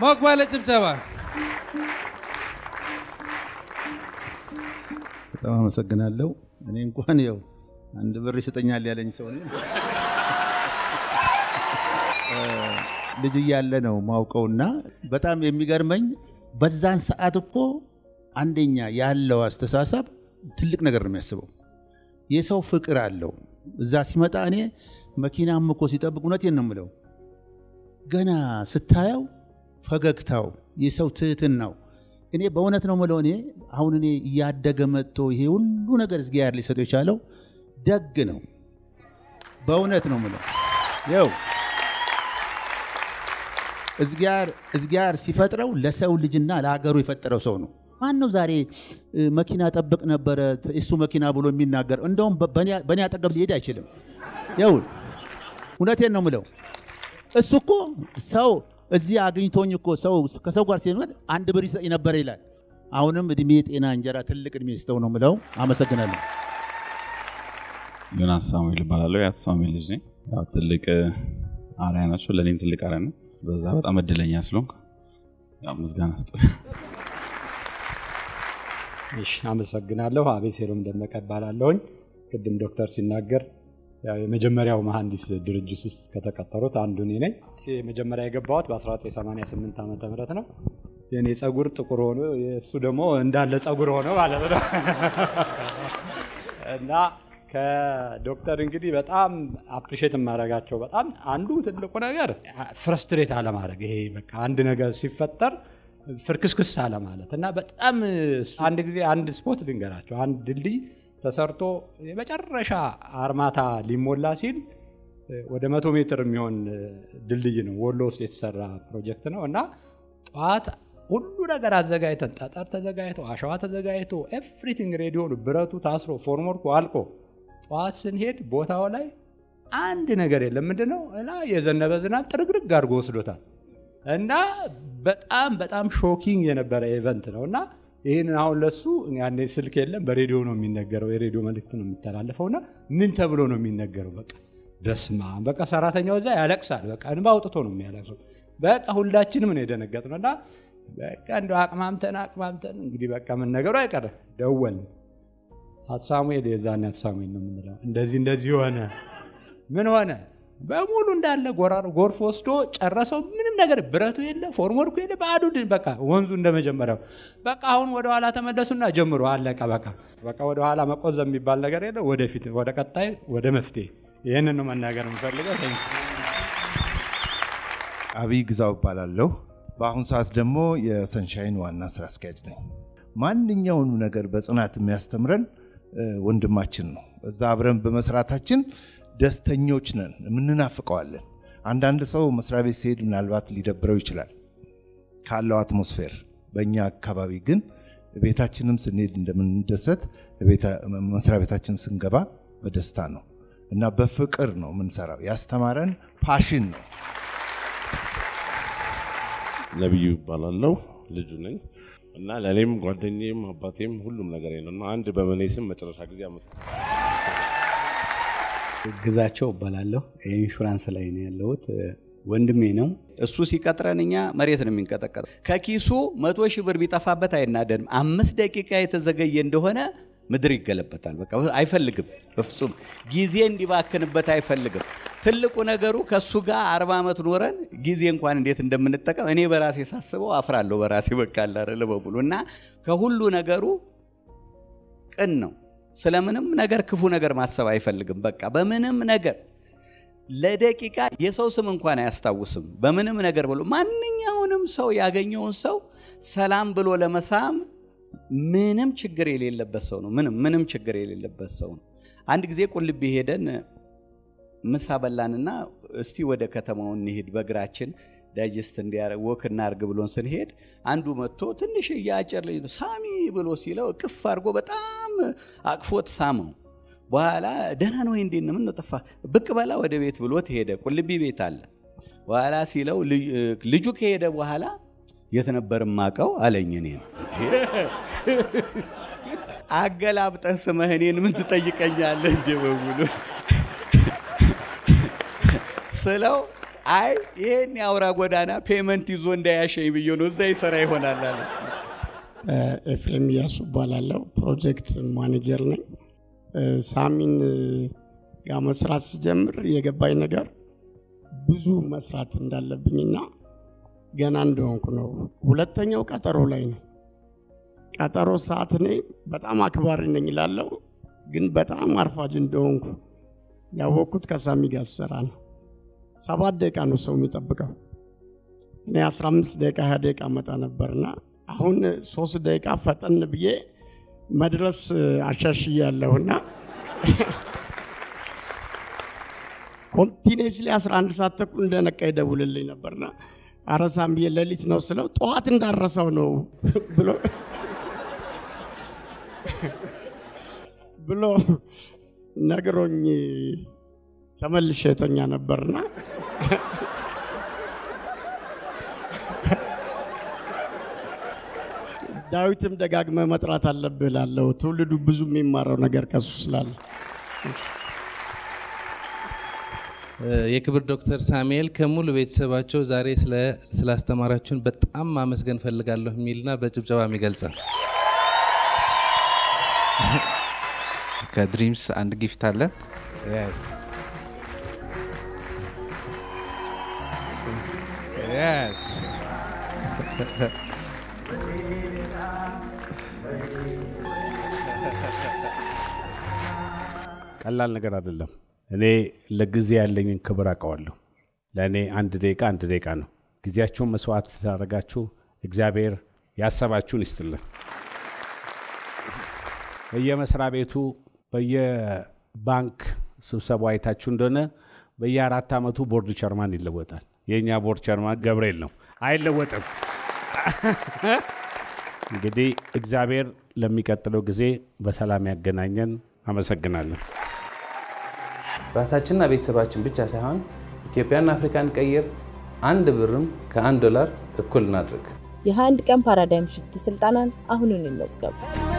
ሞቅ ባለ ጭብጨባ በጣም አመሰግናለሁ። እኔ እንኳን ያው አንድ ብር ይሰጠኛል ያለኝ ሰው ነኝ። ልጅ እያለ ነው ማውቀውና በጣም የሚገርመኝ በዛን ሰዓት እኮ አንደኛ ያለው አስተሳሰብ ትልቅ ነገር ነው የሚያስበው። የሰው ፍቅር አለው። እዛ ሲመጣ እኔ መኪናም እኮ ሲጠብቅ እውነቴን ነው የምለው ገና ስታየው ፈገግታው የሰው ትህትናው እኔ በእውነት ነው ምለው እኔ አሁን እኔ እያደገ መጥቶ ይሄ ሁሉ ነገር እግዚአብሔር ሊሰጠው የቻለው ደግ ነው። በእውነት ነው ምለው ይኸው እግዚአብሔር ሲፈጥረው ለሰው ልጅና ለሀገሩ የፈጠረው ሰው ነው። ማን ነው ዛሬ መኪና ጠብቅ ነበረ እሱ መኪና ብሎ የሚናገር? እንደውም በእኔ አጠገብ ሊሄድ አይችልም። ይኸው እውነቴን ነው ምለው እሱ እኮ ሰው እዚህ አግኝቶኝ እኮ ሰው ከሰው ጋር ሲኖር አንድ ብር ይሰጥ ነበር ይላል። አሁንም እድሜ ጤና እንጀራ ትልቅ እድሜ ይስጠው ነው ምለው። አመሰግናለሁ። ዮናስ ሳሙኤል እባላለሁ። የአቶ ሳሙኤል ልጅ ነኝ። ትልቅ አርያ ናቸው። ለእኔም ትልቅ አርያ ነው። በዛ በጣም እድለኛ ስለሆንኩ ምስጋና ስጥ። አመሰግናለሁ። አቤሴሎም ደመቀ እባላለሁኝ። ቅድም ዶክተር ሲናገር የመጀመሪያው መሐንዲስ ድርጅት ውስጥ ከተቀጠሩት አንዱ እኔ ነኝ። የመጀመሪያ የገባሁት በ1988 ዓ ም ነው። የእኔ ጸጉር ጥቁር ሆኖ እሱ ደግሞ እንዳለ ጸጉር ሆኖ ማለት ነው እና ከዶክተር እንግዲህ በጣም አፕሪሼት የማደርጋቸው በጣም አንዱ ትልቁ ነገር ፍረስትሬት አለማድረግ ይሄ በቃ አንድ ነገር ሲፈጠር ፍርክስክስ አለማለት እና በጣም አንድ ጊዜ አንድ ስፖት ልንገራቸው አንድ ድልድይ ተሰርቶ የመጨረሻ አርማታ ሊሞላ ሲል ወደ መቶ ሜትር የሚሆን ድልድይ ነው ወሎ ውስጥ የተሰራ ፕሮጀክት ነው እና ጠዋት ሁሉ ነገር አዘጋጅተን ጠጠር ተዘጋጅቶ አሸዋ ተዘጋጅቶ ኤቭሪቲንግ ሬዲዮ ብረቱ ታስሮ ፎርሞርኩ አልቆ ጠዋት ስንሄድ ቦታው ላይ አንድ ነገር የለም። ምንድነው እና የዘነበ ዝናብ ጥርግርግ አድርጎ ወስዶታል እና በጣም በጣም ሾኪንግ የነበረ ኢቨንት ነው እና ይህንን አሁን ለሱ ያኔ ስልክ የለም፣ በሬዲዮ ነው የሚነገረው። የሬዲዮ መልእክት ነው የሚተላለፈው እና ምን ተብሎ ነው የሚነገረው? በቃ በስማ በቃ ሰራተኛው እዛ ያለቅሳል። በቃ እንባ አውጥቶ ነው የሚያለቅሰው። በቃ ሁላችንም ነው የደነገጥነው እና በቃ እንደ አቅማምተን አቅማምተን እንግዲህ በቃ ምን ነገሩ አይቀርም። ደወልን ሳሙኤል የዛኔ አቶ ሳሙኤል ነው የምንለው። እንደዚህ እንደዚህ ሆነ ምን ሆነ በሙሉ እንዳለ ጎርፍ ወስዶ ጨረሰው። ምንም ነገር ብረቱ የለ፣ ፎርምወርኩ የለ፣ ባዶ በቃ ወንዙ እንደመጀመሪያው። በቃ አሁን ወደኋላ ተመለሱና ጀምሮ አለቀ። በቃ በቃ ወደኋላ መቆዘ የሚባል ነገር የለ፣ ወደፊት፣ ወደ ቀጣይ፣ ወደ መፍትሄ። ይህንን ነው መናገር የምፈልገው። አብይ ግዛው እባላለሁ። በአሁኑ ሰዓት ደግሞ የሰንሻይን ዋና ስራ አስኪያጅ ነኝ። ማንኛውንም ነገር በጽናት የሚያስተምረን ወንድማችን ነው። እዛ አብረን በመስራታችን ደስተኞች ነን፣ የምንናፍቀዋለን። አንዳንድ ሰው መስሪያ ቤት ሲሄድ ምናልባት ሊደብረው ይችላል ካለው አትሞስፌር። በእኛ አካባቢ ግን ቤታችንም ስንሄድ እንደምንደሰት መስሪያ ቤታችን ስንገባ በደስታ ነው እና በፍቅር ነው የምንሰራው። ያስተማረን ፓሽን ነው። ነቢዩ ይባላለው ልጁ ነኝ እና ለእኔም ጓደኛም አባቴም ሁሉም ነገር ነው እና አንድ በመኔ ስም መጨረሻ ጊዜ አመስ ግዛቸው እባላለሁ። ኢንሹራንስ ላይ ነው ያለሁት። ወንድሜ ነው እሱ ሲቀጥረን እኛ መሬት ነው የሚንቀጠቀጥ። ከኪሱ መቶ ሺህ ብር ቢጠፋበት አይናደድም። አምስት ደቂቃ የተዘገየ እንደሆነ ምድር ይገለበታል። በቃ አይፈልግም፣ በፍጹም ጊዜ እንዲባክንበት አይፈልግም። ትልቁ ነገሩ ከእሱ ጋር አርባ ዓመት ኖረን ጊዜ እንኳን እንዴት እንደምንጠቀም እኔ በራሴ ሳስበው አፍራለሁ። በራሴ በቃ ለበቡሉ እና ከሁሉ ነገሩ ቅን ነው። ስለምንም ነገር ክፉ ነገር ማሰብ አይፈልግም። በቃ በምንም ነገር ለደቂቃ የሰው ስም እንኳን አያስታውስም። በምንም ነገር ብሎ ማንኛውንም ሰው ያገኘውን ሰው ሰላም ብሎ ለመሳም ምንም ችግር የሌለበት ሰው ነው። ምንም ምንም ችግር የሌለበት ሰው ነው። አንድ ጊዜ ቁልቢ ሄደን ምሳ በላንና እስቲ ወደ ከተማው እንሄድ በእግራችን ዳይጀስት እንዲያደርግ ወክ እናርግ ብሎን ስንሄድ አንዱ መጥቶ ትንሽ እያጭር ልጅ ነው ሳሚ ብሎ ሲለው ቅፍ አድርጎ በጣም አቅፎት ሳመው። በኋላ ደህና ነው ወይ እንዴት ነው ምን ጠፋ ብቅ በላ ወደ ቤት ብሎት ሄደ። ቁልቢ ቤት አለ። በኋላ ሲለው ልጁ ከሄደ በኋላ የት ነበር ማቀው አለኝ። እኔን አገላብጠህ ስመህ እኔን ምን ትጠይቀኛለህ እንዴ በሙሉ ስለው አይ ይሄን የአውራ ጎዳና ፔመንት ይዞ እንዳያሸኝ ብዬ ነው፣ እዛ ይሰራ ይሆናል አለ። ኤፍሬም እያሱ እባላለሁ። ፕሮጀክት ማኔጀር ነኝ። ሳሚን ጋር መስራት ስጀምር የገባኝ ነገር ብዙ መስራት እንዳለብኝና ገና እንደሆንኩ ነው። ሁለተኛው ቀጠሮ ላይ ነው። ቀጠሮ ሰዓት እኔ በጣም አክባሪ ነኝ ይላለው፣ ግን በጣም አርፋጅ እንደሆንኩ ያወቅኩት ከሳሚ ጋር ስሰራ ነው። ሰባት ደቂቃ ነው ሰው የሚጠብቀው። እኔ 15 ደቂቃ 20 ደቂቃ መጣ ነበርና አሁን ሶስት ደቂቃ ፈጠን ብዬ መድረስ አሻሽ ኮንቲኔስ ኮንቲኔስሊ 11 ሰዓት ተኩል እንደነቃ ይደውልልኝ ነበርና አረሳም ብዬ ሌሊት ነው ስለው ጠዋት እንዳረሰው ነው ብሎ ብሎ ነግሮኝ ተመልሼ የተኛ ነበርና ዳዊትም ደጋግመ መጥራት አለብህ ላለው ትውልዱ ብዙ የሚማረው ነገር ከሱ ስላለ የክብር ዶክተር ሳሙኤል ከሙሉ ቤተሰባቸው ዛሬ ስላስተማራችሁን በጣም ማመስገን ፈልጋለሁ የሚልና በጭብጨባም ይገልጻል። ከድሪምስ አንድ ጊፍት አለን። Yes. ቀላል ነገር አይደለም። እኔ ለጊዜ ያለኝን ክብር አውቀዋለሁ። ለእኔ አንድ ደቂቃ አንድ ደቂቃ ነው። ጊዜያችሁን መስዋዕት ስታደርጋችሁ እግዚአብሔር ያሰባችሁን ይስጥልን። በየመስሪያ ቤቱ በየባንክ ስብሰባ አይታችሁ እንደሆነ በየአራት ዓመቱ ቦርድ ቸርማን ይለወጣል። የእኛ ቦርድ ቸርማን ገብርኤል ነው። አይለወጥም። እንግዲህ እግዚአብሔር ለሚቀጥለው ጊዜ በሰላም ያገናኘን። አመሰግናለን። ራሳችንና ቤተሰባችን ብቻ ሳይሆን ኢትዮጵያና አፍሪካን ቀይር። አንድ ብርም ከአንድ ዶላር እኩል እናድርግ። የሃያ አንድ ቀን ፓራዳይም ሽፍት ስልጠናን አሁኑን እንመዝገብ።